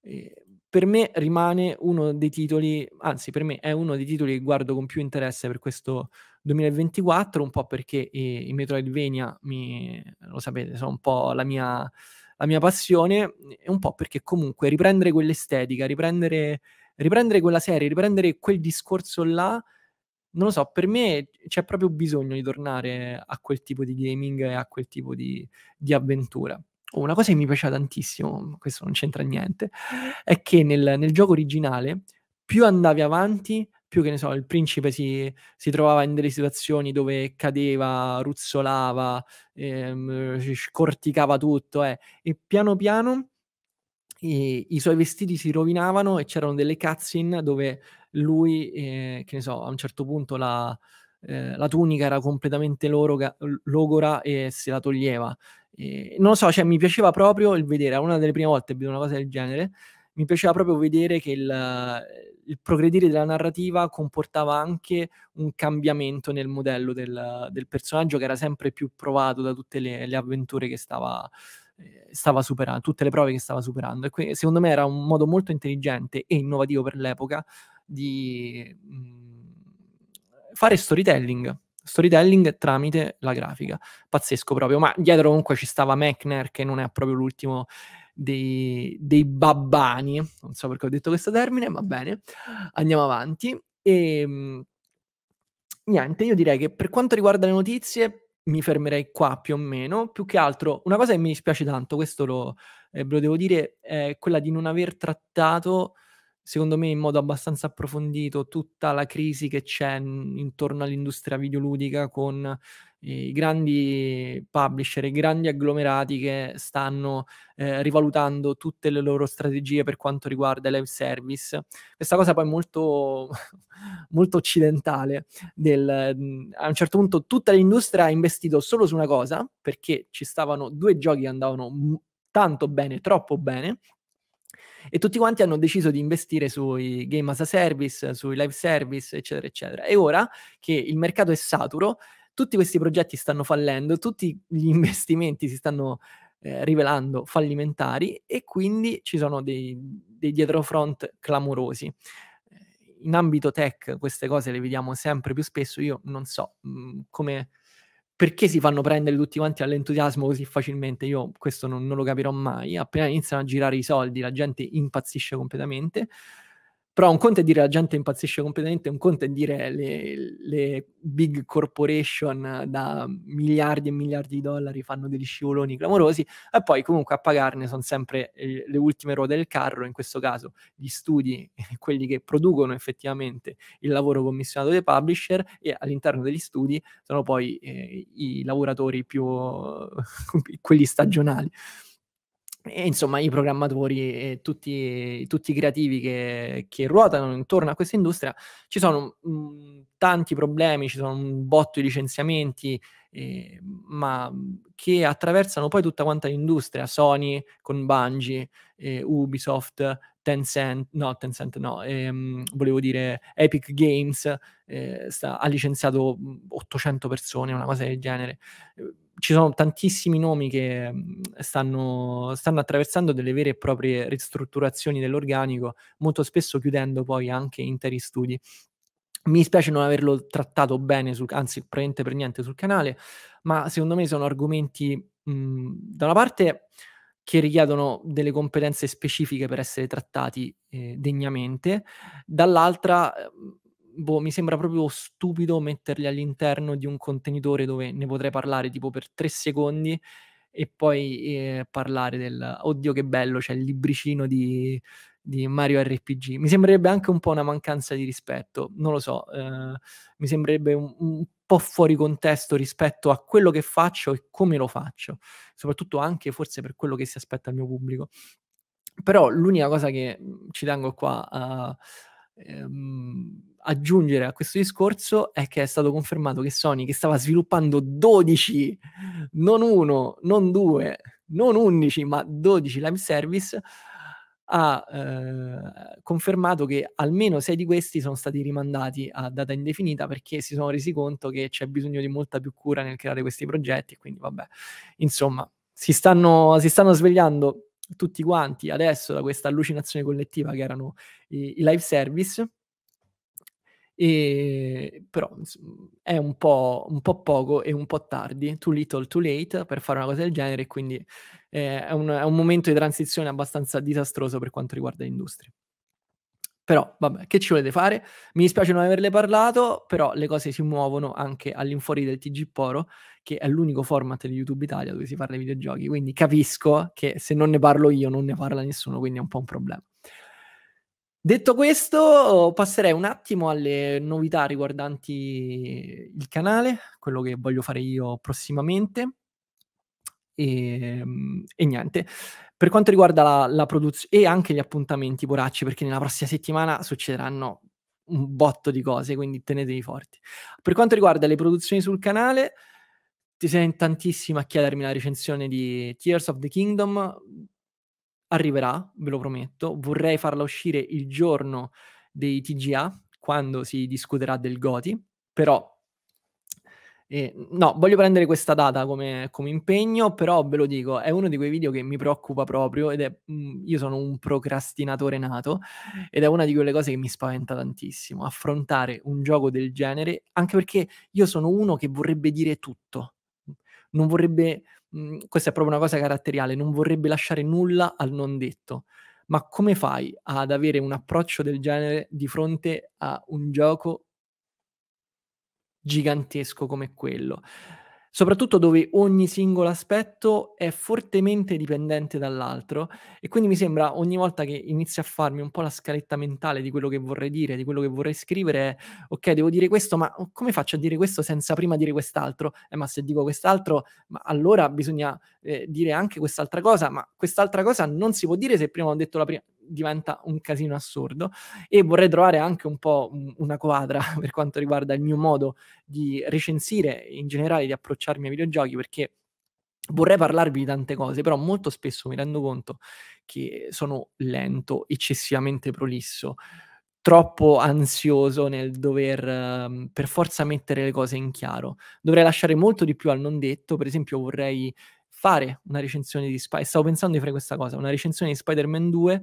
Eh, per me rimane uno dei titoli, anzi per me è uno dei titoli che guardo con più interesse per questo 2024, un po' perché i, eh, i Metroidvania, mi, lo sapete, sono un po' la mia la mia passione, è un po' perché comunque riprendere quell'estetica, riprendere, riprendere quella serie, riprendere quel discorso là, non lo so, per me c'è proprio bisogno di tornare a quel tipo di gaming e a quel tipo di, di avventura. Oh, una cosa che mi piaceva tantissimo, questo non c'entra niente, è che nel, nel gioco originale più andavi avanti più che ne so, il principe si, si trovava in delle situazioni dove cadeva, ruzzolava, ehm, scorticava tutto, eh. e piano piano i, i, suoi vestiti si rovinavano e c'erano delle cutscene dove lui, eh, che ne so, a un certo punto la, eh, la tunica era completamente loroga, logora e se la toglieva. E, non lo so, cioè, mi piaceva proprio il vedere, una delle prime volte che vedo una cosa del genere, mi piaceva proprio vedere che il, il progredire della narrativa comportava anche un cambiamento nel modello del, del personaggio che era sempre più provato da tutte le, le avventure che stava, eh, stava, superando, tutte le prove che stava superando. E que- secondo me era un modo molto intelligente e innovativo per l'epoca di mh, mm, fare storytelling. Storytelling tramite la grafica, pazzesco proprio, ma dietro comunque ci stava Mechner che non è proprio l'ultimo dei, dei babbani, non so perché ho detto questo termine, va bene, andiamo avanti. E ehm, niente, io direi che per quanto riguarda le notizie mi fermerei qua più o meno, più che altro una cosa che mi dispiace tanto, questo lo, eh, lo devo dire, è quella di non aver trattato secondo me in modo abbastanza approfondito tutta la crisi che c'è intorno all'industria videoludica con i grandi publisher, i grandi agglomerati che stanno eh, rivalutando tutte le loro strategie per quanto riguarda i live service. Questa cosa poi è molto, molto occidentale. Del, mm, a un certo punto tutta l'industria ha investito solo su una cosa, perché ci stavano due giochi che andavano m- tanto bene, troppo bene, e tutti quanti hanno deciso di investire sui game as a service, sui live service, eccetera, eccetera. E ora che il mercato è saturo, tutti questi progetti stanno fallendo, tutti gli investimenti si stanno eh, rivelando fallimentari e quindi ci sono dei, dei dietrofront clamorosi. In ambito tech queste cose le vediamo sempre più spesso, io non so mh, mm, come perché si fanno prendere tutti quanti all'entusiasmo così facilmente? Io questo non, non, lo capirò mai. Appena iniziano a girare i soldi, la gente impazzisce completamente. Però un conto è dire la gente impazzisce completamente, un conto è dire le, le big corporation da miliardi e miliardi di dollari fanno degli scivoloni clamorosi e poi comunque a pagarne sono sempre eh, le ultime ruote del carro, in questo caso gli studi, quelli che producono effettivamente il lavoro commissionato dai publisher e all'interno degli studi sono poi eh, i lavoratori più quelli stagionali e, insomma i programmatori e tutti, tutti i creativi che, che, ruotano intorno a questa industria, ci sono mh, mm, tanti problemi, ci sono un botto di licenziamenti, eh, ma che attraversano poi tutta quanta l'industria, Sony con Bungie, eh, Ubisoft, Tencent, no, Tencent no, ehm, volevo dire Epic Games, eh, sta, ha licenziato 800 mm, persone, una cosa del genere ci sono tantissimi nomi che mm, stanno, stanno, attraversando delle vere e proprie ristrutturazioni dell'organico, molto spesso chiudendo poi anche interi studi. Mi dispiace non averlo trattato bene, sul, anzi praticamente per niente sul canale, ma secondo me sono argomenti mh, mm, da una parte che richiedono delle competenze specifiche per essere trattati eh, degnamente, dall'altra eh, boh, mi sembra proprio stupido metterli all'interno di un contenitore dove ne potrei parlare tipo per tre secondi e poi eh, parlare del oddio che bello, c'è cioè il libricino di, di, Mario RPG. Mi sembrerebbe anche un po' una mancanza di rispetto, non lo so, eh, mi sembrerebbe un, un, po' fuori contesto rispetto a quello che faccio e come lo faccio, soprattutto anche forse per quello che si aspetta il mio pubblico. Però l'unica cosa che mm, ci tengo qua a... Uh, ehm, aggiungere a questo discorso è che è stato confermato che Sony, che stava sviluppando 12, non uno, non due, non 11, ma 12 live service, ha eh, confermato che almeno 6 di questi sono stati rimandati a data indefinita perché si sono resi conto che c'è bisogno di molta più cura nel creare questi progetti. Quindi, vabbè, insomma, si stanno, si stanno svegliando tutti quanti adesso da questa allucinazione collettiva che erano i, i live service e, però insomma, è un po', un po', poco e un po' tardi, too little, too late per fare una cosa del genere, quindi eh, è, un, è, un, momento di transizione abbastanza disastroso per quanto riguarda l'industria. Però, vabbè, che ci volete fare? Mi dispiace non averle parlato, però le cose si muovono anche all'infuori del TG Poro, che è l'unico format di YouTube Italia dove si parla di videogiochi, quindi capisco che se non ne parlo io non ne parla nessuno, quindi è un po' un problema. Detto questo, passerei un attimo alle novità riguardanti il canale, quello che voglio fare io prossimamente. E, ehm, e niente, per quanto riguarda la, la produzione e anche gli appuntamenti poracci, perché nella prossima settimana succederanno un botto di cose, quindi tenetevi forti. Per quanto riguarda le produzioni sul canale, ti sei in tantissimi a chiedermi la recensione di Tears of the Kingdom arriverà, ve lo prometto. Vorrei farla uscire il giorno dei TGA, quando si discuterà del Goti, però... Eh, no, voglio prendere questa data come, come, impegno, però ve lo dico, è uno di quei video che mi preoccupa proprio ed è, mm, io sono un procrastinatore nato ed è una di quelle cose che mi spaventa tantissimo, affrontare un gioco del genere, anche perché io sono uno che vorrebbe dire tutto, non vorrebbe mh, mhmm, questa è proprio una cosa caratteriale, non vorrebbe lasciare nulla al non detto. Ma come fai ad avere un approccio del genere di fronte a un gioco gigantesco come quello? soprattutto dove ogni singolo aspetto è fortemente dipendente dall'altro e quindi mi sembra ogni volta che inizio a farmi un po' la scaletta mentale di quello che vorrei dire, di quello che vorrei scrivere, ok, devo dire questo, ma come faccio a dire questo senza prima dire quest'altro? Eh, ma se dico quest'altro, allora bisogna eh, dire anche quest'altra cosa, ma quest'altra cosa non si può dire se prima ho detto la prima diventa un casino assurdo e vorrei trovare anche un po' una quadra per quanto riguarda il mio modo di recensire in generale di approcciarmi ai videogiochi perché vorrei parlarvi di tante cose, però molto spesso mi rendo conto che sono lento, eccessivamente prolisso, troppo ansioso nel dover ehm, per forza mettere le cose in chiaro. Dovrei lasciare molto di più al non detto, per esempio vorrei fare una recensione di Spider, stavo pensando di fare questa cosa, una recensione di Spider-Man 2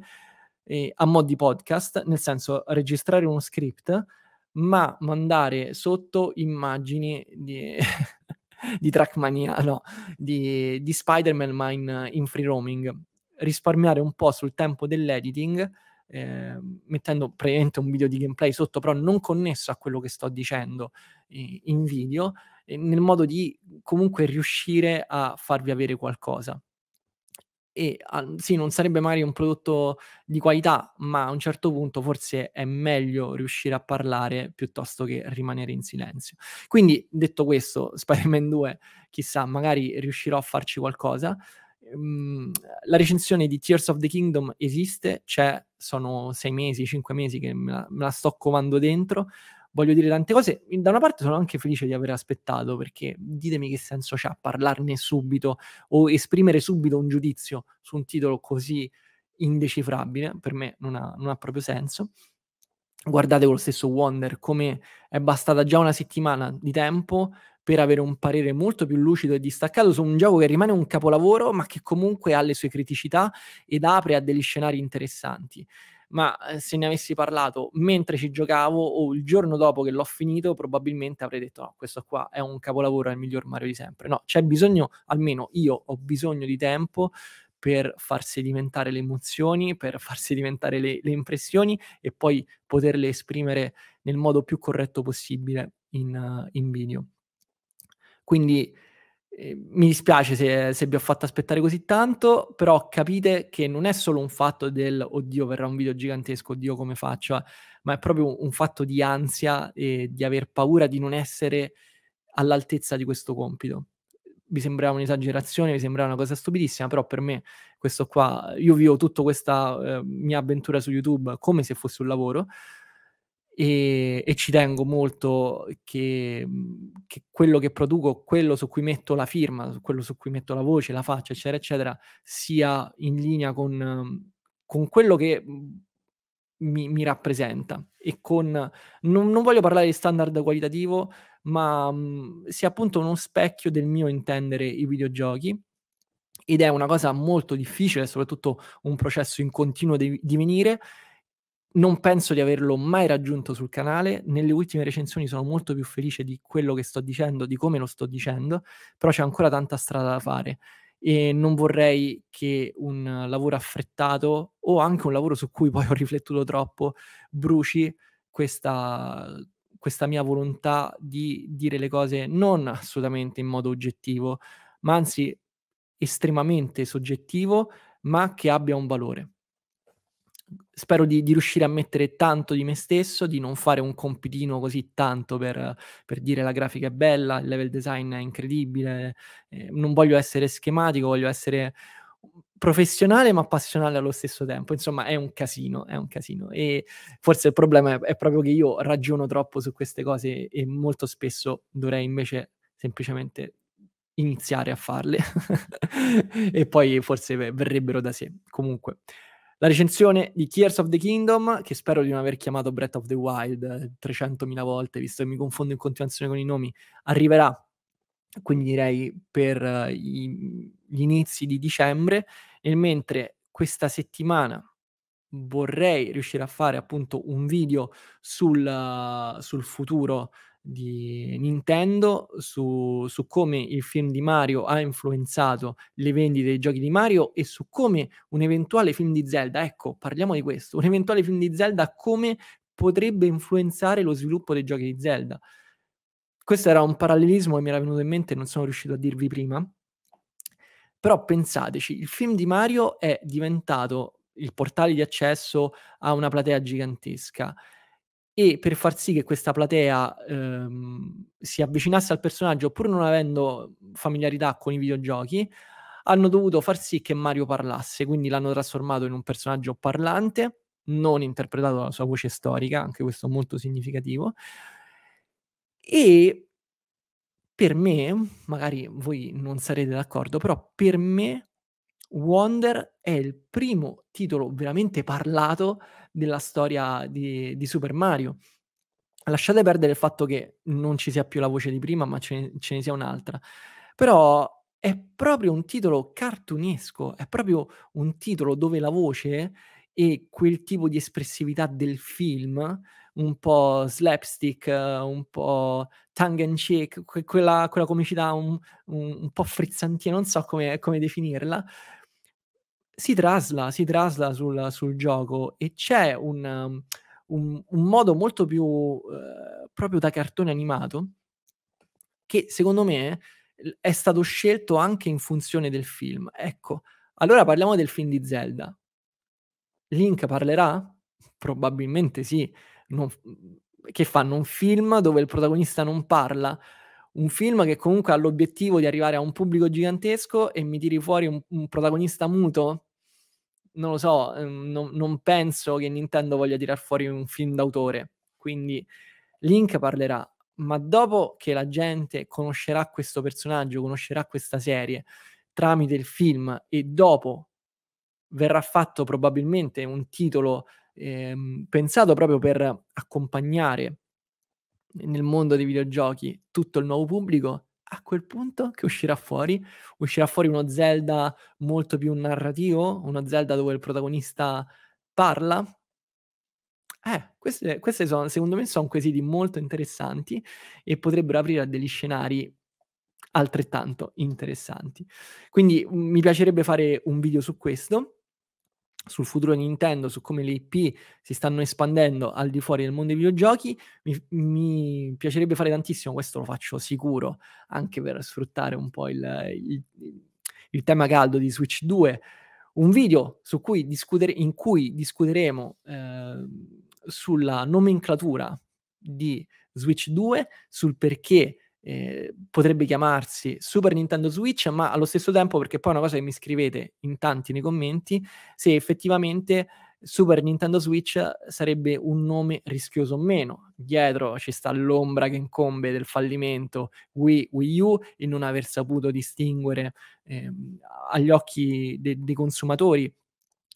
eh, a mo' di podcast, nel senso registrare uno script, ma mandare sotto immagini di, di Trackmania, no, di, di Spider-Man ma in, in, free roaming. Risparmiare un po' sul tempo dell'editing, eh, mettendo praticamente un video di gameplay sotto, però non connesso a quello che sto dicendo eh, in video, eh, nel modo di comunque riuscire a farvi avere qualcosa e uhm, sì, non sarebbe magari un prodotto di qualità, ma a un certo punto forse è meglio riuscire a parlare piuttosto che rimanere in silenzio. Quindi, detto questo, Spider-Man 2, chissà, magari riuscirò a farci qualcosa. Ehm, la recensione di Tears of the Kingdom esiste, c'è, sono sei mesi, cinque mesi che me la, me la sto comando dentro voglio dire tante cose. Da una parte sono anche felice di aver aspettato, perché ditemi che senso c'ha parlarne subito o esprimere subito un giudizio su un titolo così indecifrabile, per me non ha, non ha proprio senso. Guardate con lo stesso Wonder come è bastata già una settimana di tempo per avere un parere molto più lucido e distaccato su un gioco che rimane un capolavoro, ma che comunque ha le sue criticità ed apre a degli scenari interessanti ma eh, se ne avessi parlato mentre ci giocavo o il giorno dopo che l'ho finito, probabilmente avrei detto no, ah, questo qua è un capolavoro, è il miglior Mario di sempre. No, c'è bisogno, almeno io ho bisogno di tempo per far sedimentare le emozioni, per far sedimentare le, le impressioni e poi poterle esprimere nel modo più corretto possibile in, uh, in video. Quindi mi dispiace se, se, vi ho fatto aspettare così tanto, però capite che non è solo un fatto del oddio verrà un video gigantesco, oddio come faccio, ma è proprio un fatto di ansia e di aver paura di non essere all'altezza di questo compito. Vi sembrava un'esagerazione, vi sembrava una cosa stupidissima, però per me questo qua, io vivo tutta questa eh, mia avventura su YouTube come se fosse un lavoro, e, e, ci tengo molto che, mhmm, che, quello che produco, quello su cui metto la firma, quello su cui metto la voce, la faccia, eccetera, eccetera, sia in linea con, mhmm, con quello che mhmm, mi, mi, rappresenta e con, non, non, voglio parlare di standard qualitativo, ma mh, sia appunto uno specchio del mio intendere i videogiochi ed è una cosa molto difficile, soprattutto un processo in continuo divenire. Di non penso di averlo mai raggiunto sul canale, nelle ultime recensioni sono molto più felice di quello che sto dicendo, di come lo sto dicendo, però c'è ancora tanta strada da fare e non vorrei che un lavoro affrettato o anche un lavoro su cui poi ho riflettuto troppo bruci questa, questa mia volontà di dire le cose non assolutamente in modo oggettivo, ma anzi estremamente soggettivo, ma che abbia un valore spero di, di, riuscire a mettere tanto di me stesso, di non fare un compitino così tanto per, per dire la grafica è bella, il level design è incredibile, eh, non voglio essere schematico, voglio essere professionale ma appassionale allo stesso tempo. Insomma, è un casino, è un casino. E forse il problema è, è, proprio che io ragiono troppo su queste cose e molto spesso dovrei invece semplicemente iniziare a farle e poi forse verrebbero da sé. Comunque, la recensione di Tears of the Kingdom, che spero di non aver chiamato Breath of the Wild 300.000 eh, volte, visto che mi confondo in continuazione con i nomi, arriverà, quindi direi per eh, i, gli inizi di dicembre, nel mentre questa settimana vorrei riuscire a fare appunto un video sul, uh, sul futuro di Nintendo su, su, come il film di Mario ha influenzato le vendite dei giochi di Mario e su come un eventuale film di Zelda, ecco, parliamo di questo, un eventuale film di Zelda come potrebbe influenzare lo sviluppo dei giochi di Zelda. Questo era un parallelismo che mi era venuto in mente e non sono riuscito a dirvi prima. Però pensateci, il film di Mario è diventato il portale di accesso a una platea gigantesca e per far sì che questa platea ehm, si avvicinasse al personaggio, pur non avendo familiarità con i videogiochi, hanno dovuto far sì che Mario parlasse, quindi l'hanno trasformato in un personaggio parlante, non interpretato dalla sua voce storica, anche questo molto significativo. E per me, magari voi non sarete d'accordo, però per me Wonder è il primo titolo veramente parlato della storia di, di Super Mario. Lasciate perdere il fatto che non ci sia più la voce di prima, ma ce ne, ce ne sia un'altra. Però è proprio un titolo cartunesco, è proprio un titolo dove la voce e quel tipo di espressività del film, un po' slapstick, un po' tongue and cheek, quella, quella comicità un, un, un po' frizzantina, non so come, come definirla, si trasla, si trasla sul, sul gioco e c'è un, um, un, un modo molto più eh, proprio da cartone animato che secondo me è stato scelto anche in funzione del film. Ecco, allora parliamo del film di Zelda. Link parlerà? Probabilmente sì. Non, che fanno un film dove il protagonista non parla, un film che comunque ha l'obiettivo di arrivare a un pubblico gigantesco e mi tiri fuori un, un protagonista muto non lo so, ehm, non, non penso che Nintendo voglia tirar fuori un film d'autore. Quindi Link parlerà, ma dopo che la gente conoscerà questo personaggio, conoscerà questa serie tramite il film e dopo verrà fatto probabilmente un titolo ehm, pensato proprio per accompagnare nel mondo dei videogiochi tutto il nuovo pubblico, a quel punto che uscirà fuori? Uscirà fuori uno Zelda molto più narrativo, uno Zelda dove il protagonista parla? Eh, queste, queste sono, secondo me sono quesiti molto interessanti e potrebbero aprire a degli scenari altrettanto interessanti. Quindi mm, mi piacerebbe fare un video su questo sul futuro di Nintendo, su come le IP si stanno espandendo al di fuori del mondo dei videogiochi, mi, mi piacerebbe fare tantissimo, questo lo faccio sicuro, anche per sfruttare un po' il, il, il tema caldo di Switch 2, un video cui discutere, in cui discuteremo eh, sulla nomenclatura di Switch 2, sul perché eh, potrebbe chiamarsi Super Nintendo Switch, ma allo stesso tempo, perché poi è una cosa che mi scrivete in tanti nei commenti, se effettivamente Super Nintendo Switch sarebbe un nome rischioso o meno. Dietro ci sta l'ombra che incombe del fallimento Wii, Wii U e non aver saputo distinguere eh, agli occhi de- dei consumatori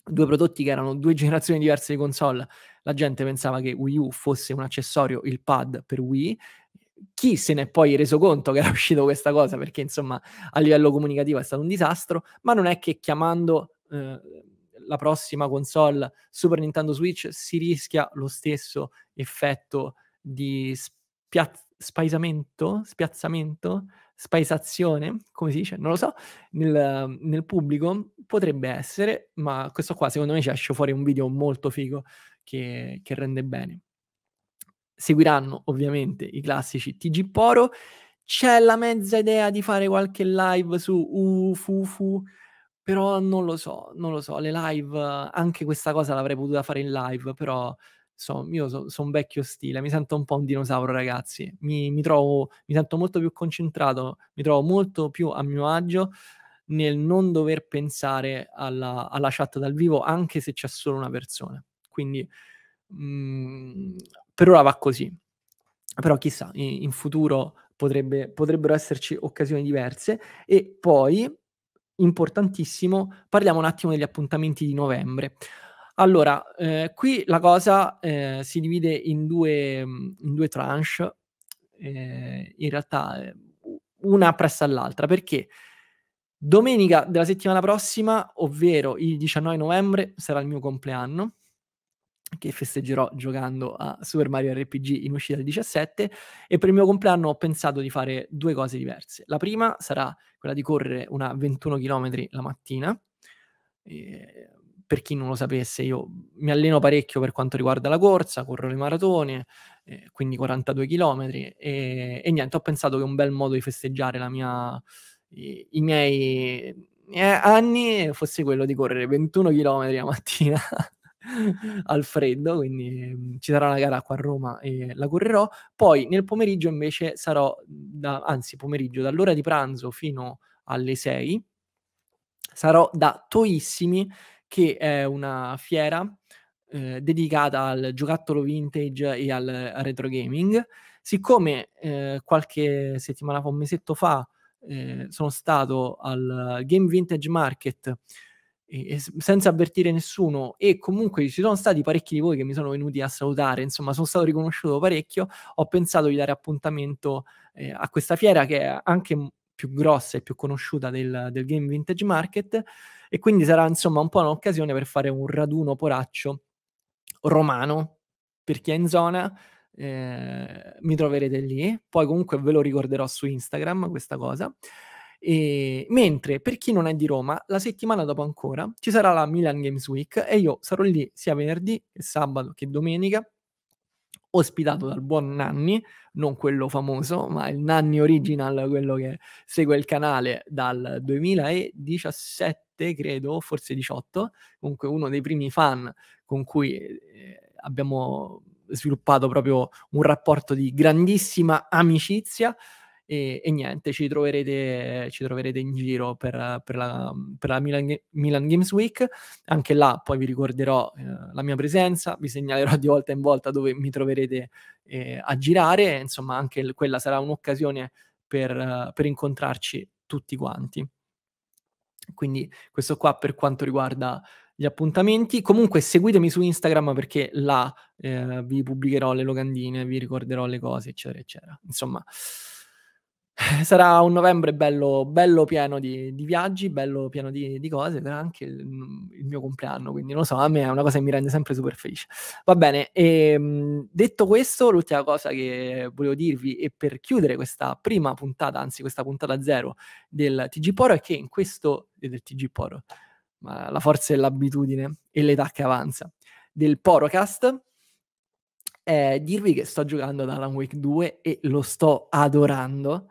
due prodotti che erano due generazioni diverse di console. La gente pensava che Wii U fosse un accessorio, il pad per Wii, chi se ne è poi reso conto che era uscito questa cosa, perché insomma a livello comunicativo è stato un disastro, ma non è che chiamando eh, la prossima console Super Nintendo Switch si rischia lo stesso effetto di spia- spaesamento, spiazzamento, spaisazione come si dice, non lo so, nel, nel pubblico potrebbe essere, ma questo qua secondo me ci esce fuori un video molto figo che, che rende bene seguiranno ovviamente i classici TG Poro. C'è la mezza idea di fare qualche live su UFUFU, però non lo so, non lo so, le live, anche questa cosa l'avrei potuta fare in live, però so, io sono so un vecchio stile, mi sento un po' un dinosauro ragazzi, mi, mi, trovo, mi sento molto più concentrato, mi trovo molto più a mio agio nel non dover pensare alla, alla chat dal vivo, anche se c'è solo una persona. Quindi Mm, per ora va così. Però chissà, in, in futuro potrebbe, potrebbero esserci occasioni diverse. E poi, importantissimo, parliamo un attimo degli appuntamenti di novembre. Allora, eh, qui la cosa eh, si divide in due, in due tranche, eh, in realtà eh, una presso all'altra, perché domenica della settimana prossima, ovvero il 19 novembre, sarà il mio compleanno, che festeggerò giocando a Super Mario RPG in uscita il 17 e per il mio compleanno ho pensato di fare due cose diverse. La prima sarà quella di correre una 21 km la mattina. E per chi non lo sapesse, io mi alleno parecchio per quanto riguarda la corsa, corro le maratone, eh, quindi 42 km e, e, niente, ho pensato che un bel modo di festeggiare mia, i, i miei eh, anni fosse quello di correre 21 km la mattina al freddo, quindi mm, ci sarà la gara qua a Roma e la correrò. Poi nel pomeriggio invece sarò, da, anzi pomeriggio, dall'ora di pranzo fino alle 6, sarò da Toissimi, che è una fiera eh, dedicata al giocattolo vintage e al, al retro gaming. Siccome eh, qualche settimana fa, un mesetto fa, eh, sono stato al Game Vintage Market e, senza avvertire nessuno e comunque ci sono stati parecchi di voi che mi sono venuti a salutare, insomma sono stato riconosciuto parecchio, ho pensato di dare appuntamento eh, a questa fiera che è anche più grossa e più conosciuta del, del Game Vintage Market e quindi sarà insomma un po' un'occasione per fare un raduno poraccio romano per chi è in zona. Eh, mi troverete lì, poi comunque ve lo ricorderò su Instagram questa cosa. E... Mentre per chi non è di Roma, la settimana dopo ancora ci sarà la Milan Games Week e io sarò lì sia venerdì che sabato che domenica ospitato dal buon Nanni, non quello famoso, ma il Nanni original, quello che segue il canale dal 2017, credo, forse 18, comunque uno dei primi fan con cui eh, abbiamo sviluppato proprio un rapporto di grandissima amicizia e, e niente, ci troverete, ci troverete, in giro per, per la, per la Milan, Milan, Games Week, anche là poi vi ricorderò eh, la mia presenza, vi segnalerò di volta in volta dove mi troverete eh, a girare, insomma anche l- quella sarà un'occasione per, per incontrarci tutti quanti. Quindi questo qua per quanto riguarda gli appuntamenti. Comunque seguitemi su Instagram perché là eh, vi pubblicherò le locandine, vi ricorderò le cose, eccetera, eccetera. Insomma, sarà un novembre bello, bello pieno di, di, viaggi, bello pieno di, di cose, però anche il, mm, il, mio compleanno, quindi non lo so, a me è una cosa che mi rende sempre super felice. Va bene, e, ehm, detto questo, l'ultima cosa che volevo dirvi e per chiudere questa prima puntata, anzi questa puntata zero del TG Poro è che in questo, eh, del TG Poro, ma la forza e l'abitudine e l'età che avanza, del Porocast, è dirvi che sto giocando ad Alan Wake 2 e lo sto adorando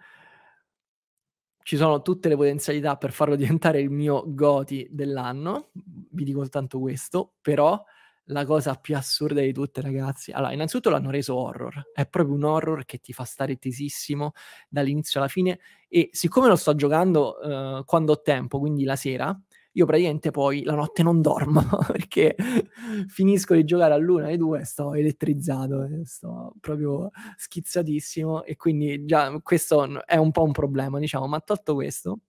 ci sono tutte le potenzialità per farlo diventare il mio goti dell'anno, vi dico soltanto questo, però la cosa più assurda di tutte, ragazzi. Allora, innanzitutto l'hanno reso horror. È proprio un horror che ti fa stare tesissimo dall'inizio alla fine. E siccome lo sto giocando eh, quando ho tempo, quindi la sera, io praticamente poi la notte non dormo perché finisco di giocare all'una e due e sto elettrizzato, eh, sto proprio schizzatissimo e quindi già questo è un po' un problema, diciamo, ma tolto questo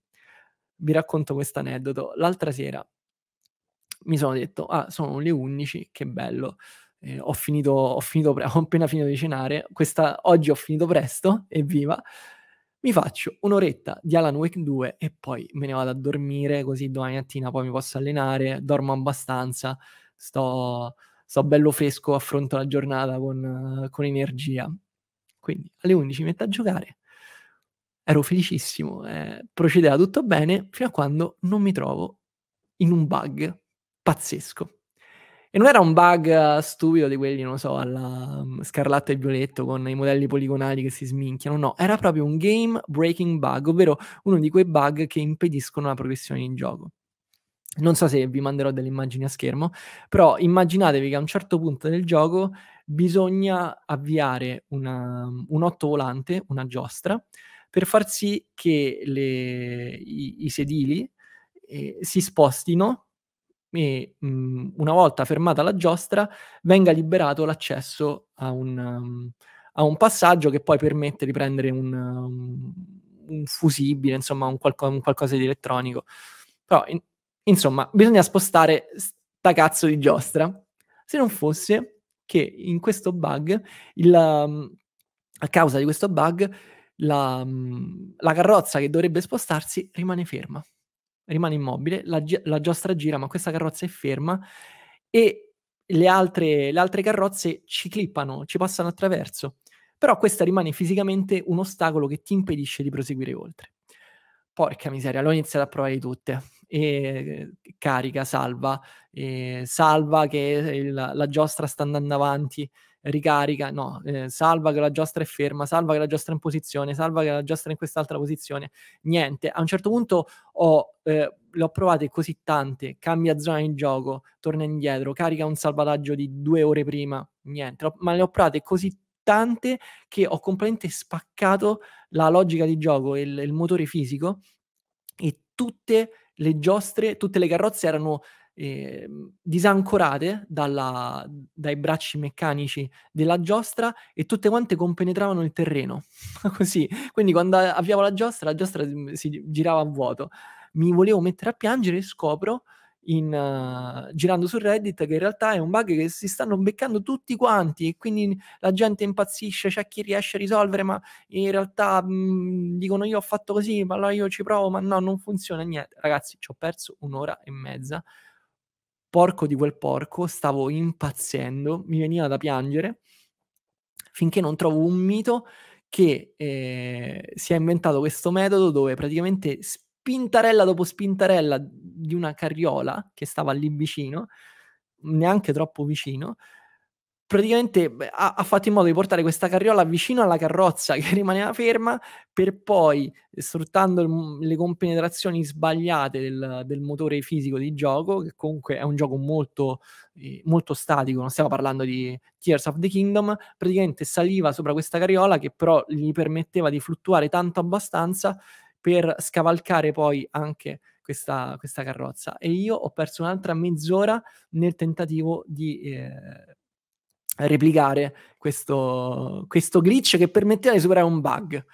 vi racconto questo aneddoto. L'altra sera mi sono detto, ah, sono le 11, che bello. Eh, ho, finito, ho, finito ho appena finito di cenare, questa, oggi ho finito presto, evviva, mi faccio un'oretta di Alan Wake 2 e poi me ne vado a dormire così domani mattina poi mi posso allenare, dormo abbastanza, sto, sto bello fresco, affronto la giornata con, con energia. Quindi alle 11 mi metto a giocare, ero felicissimo, eh, procedeva tutto bene fino a quando non mi trovo in un bug pazzesco. E non era un bug eh, stupido di quelli, non so, alla mm, scarlatta e violetto con i modelli poligonali che si sminchiano, no, era proprio un game breaking bug, ovvero uno di quei bug che impediscono la progressione in gioco. Non so se vi manderò delle immagini a schermo, però immaginatevi che a un certo punto del gioco bisogna avviare una, mm, un otto volante, una giostra, per far sì che le, i, i, sedili eh, si spostino e mh, mm, una volta fermata la giostra venga liberato l'accesso a un, um, a un passaggio che poi permette di prendere un, um, un fusibile, insomma un, qualco, un, qualcosa di elettronico. Però in, insomma bisogna spostare sta cazzo di giostra. Se non fosse che in questo bug, il, um, a causa di questo bug, la, la carrozza che dovrebbe spostarsi rimane ferma rimane immobile, la, la giostra gira, ma questa carrozza è ferma e le altre, le altre carrozze ci clippano, ci passano attraverso. Però questa rimane fisicamente un ostacolo che ti impedisce di proseguire oltre. Porca miseria, l'ho iniziato a provare di tutte. E eh, carica, salva, e salva che la, la giostra sta andando avanti, ricarica, no, eh, salva che la giostra è ferma, salva che la giostra è in posizione, salva che la giostra è in quest'altra posizione, niente. A un certo punto ho, eh, le ho provate così tante, cambia zona di gioco, torna indietro, carica un salvataggio di due ore prima, niente, ma le ho provate così tante che ho completamente spaccato la logica di gioco e il, il motore fisico e tutte le giostre, tutte le carrozze erano eh, disancorate dalla, dai bracci meccanici della giostra e tutte quante compenetravano il terreno. Così, quindi quando avviavo la giostra, la giostra si girava a vuoto. Mi volevo mettere a piangere e scopro in, uh, girando su Reddit che in realtà è un bug che si stanno beccando tutti quanti e quindi la gente impazzisce, c'è chi riesce a risolvere ma in realtà mh, mhmm, dicono io ho fatto così, ma allora io ci provo, ma no, non funziona niente. Ragazzi, ci ho perso un'ora e mezza porco di quel porco, stavo impazzendo, mi veniva da piangere, finché non trovo un mito che eh, si è inventato questo metodo dove praticamente spintarella dopo spintarella di una carriola che stava lì vicino, neanche troppo vicino, praticamente beh, ha, ha, fatto in modo di portare questa carriola vicino alla carrozza che rimaneva ferma per poi, sfruttando il, le compenetrazioni sbagliate del, del, motore fisico di gioco, che comunque è un gioco molto, eh, molto statico, non stiamo parlando di Tears of the Kingdom, praticamente saliva sopra questa carriola che però gli permetteva di fluttuare tanto abbastanza per scavalcare poi anche questa, questa carrozza. E io ho perso un'altra mezz'ora nel tentativo di... Eh, replicare questo, questo glitch che permetteva di superare un bug.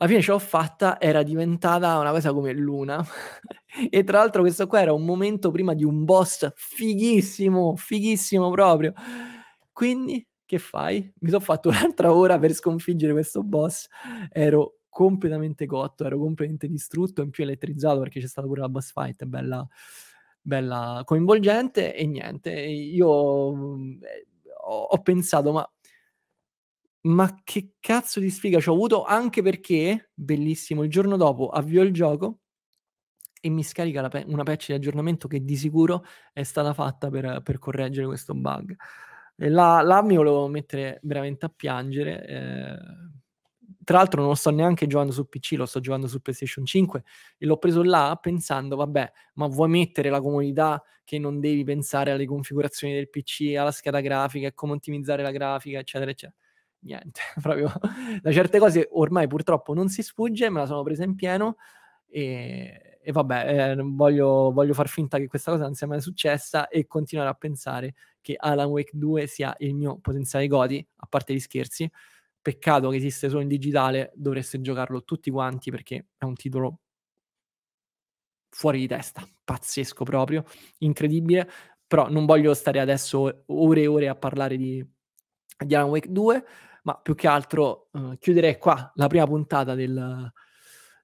Alla fine ce l'ho fatta, era diventata una cosa come l'una. e tra l'altro questo qua era un momento prima di un boss fighissimo, fighissimo proprio. Quindi che fai? Mi sono fatto un'altra ora per sconfiggere questo boss. Ero completamente cotto, ero completamente distrutto, in più elettrizzato perché c'è stata pure la boss fight, bella, bella coinvolgente e niente. Io ho, pensato, ma, ma che cazzo di sfiga ci ho avuto? Anche perché, bellissimo, il giorno dopo avvio il gioco e mi scarica pe- una patch di aggiornamento che di sicuro è stata fatta per, per correggere questo bug. E là, là, mi volevo mettere veramente a piangere. Eh, tra l'altro non lo sto neanche giocando su PC, lo sto giocando su PlayStation 5 e l'ho preso là pensando, vabbè, ma vuoi mettere la comodità che non devi pensare alle configurazioni del PC, alla scheda grafica, come ottimizzare la grafica, eccetera, eccetera. Niente, proprio da certe cose ormai purtroppo non si sfugge, me la sono presa in pieno e, e vabbè, eh, voglio, voglio far finta che questa cosa non sia mai successa e continuare a pensare che Alan Wake 2 sia il mio potenziale godi, a parte gli scherzi, Peccato che esiste solo in digitale, dovreste giocarlo tutti quanti perché è un titolo fuori di testa, pazzesco proprio, incredibile, però non voglio stare adesso ore e ore a parlare di, di Alan Wake 2, ma più che altro eh, chiuderei qua la prima puntata del,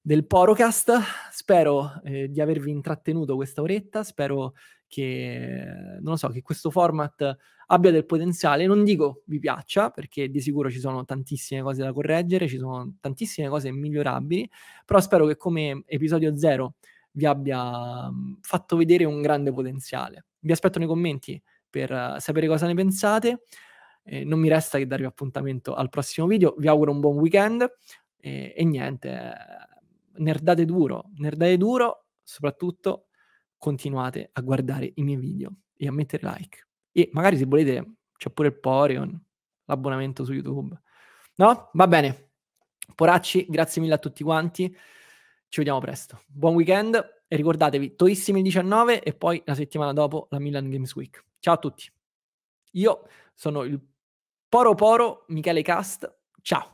del Porocast, spero eh, di avervi intrattenuto questa oretta, spero che, so, che questo format abbia del potenziale. Non dico vi piaccia, perché di sicuro ci sono tantissime cose da correggere, ci sono tantissime cose migliorabili, però spero che come episodio zero vi abbia mm, fatto vedere un grande potenziale. Vi aspetto nei commenti per eh, sapere cosa ne pensate. Eh, non mi resta che darvi appuntamento al prossimo video. Vi auguro un buon weekend eh, e niente, nerdate duro, nerdate duro, soprattutto continuate a guardare i miei video e a mettere like. E magari se volete c'è pure il Porion, l'abbonamento su YouTube. No? Va bene. Poracci, grazie mille a tutti quanti. Ci vediamo presto. Buon weekend e ricordatevi, Toissimi 19 e poi la settimana dopo la Milan Games Week. Ciao a tutti. Io sono il Poro Poro Michele Cast. Ciao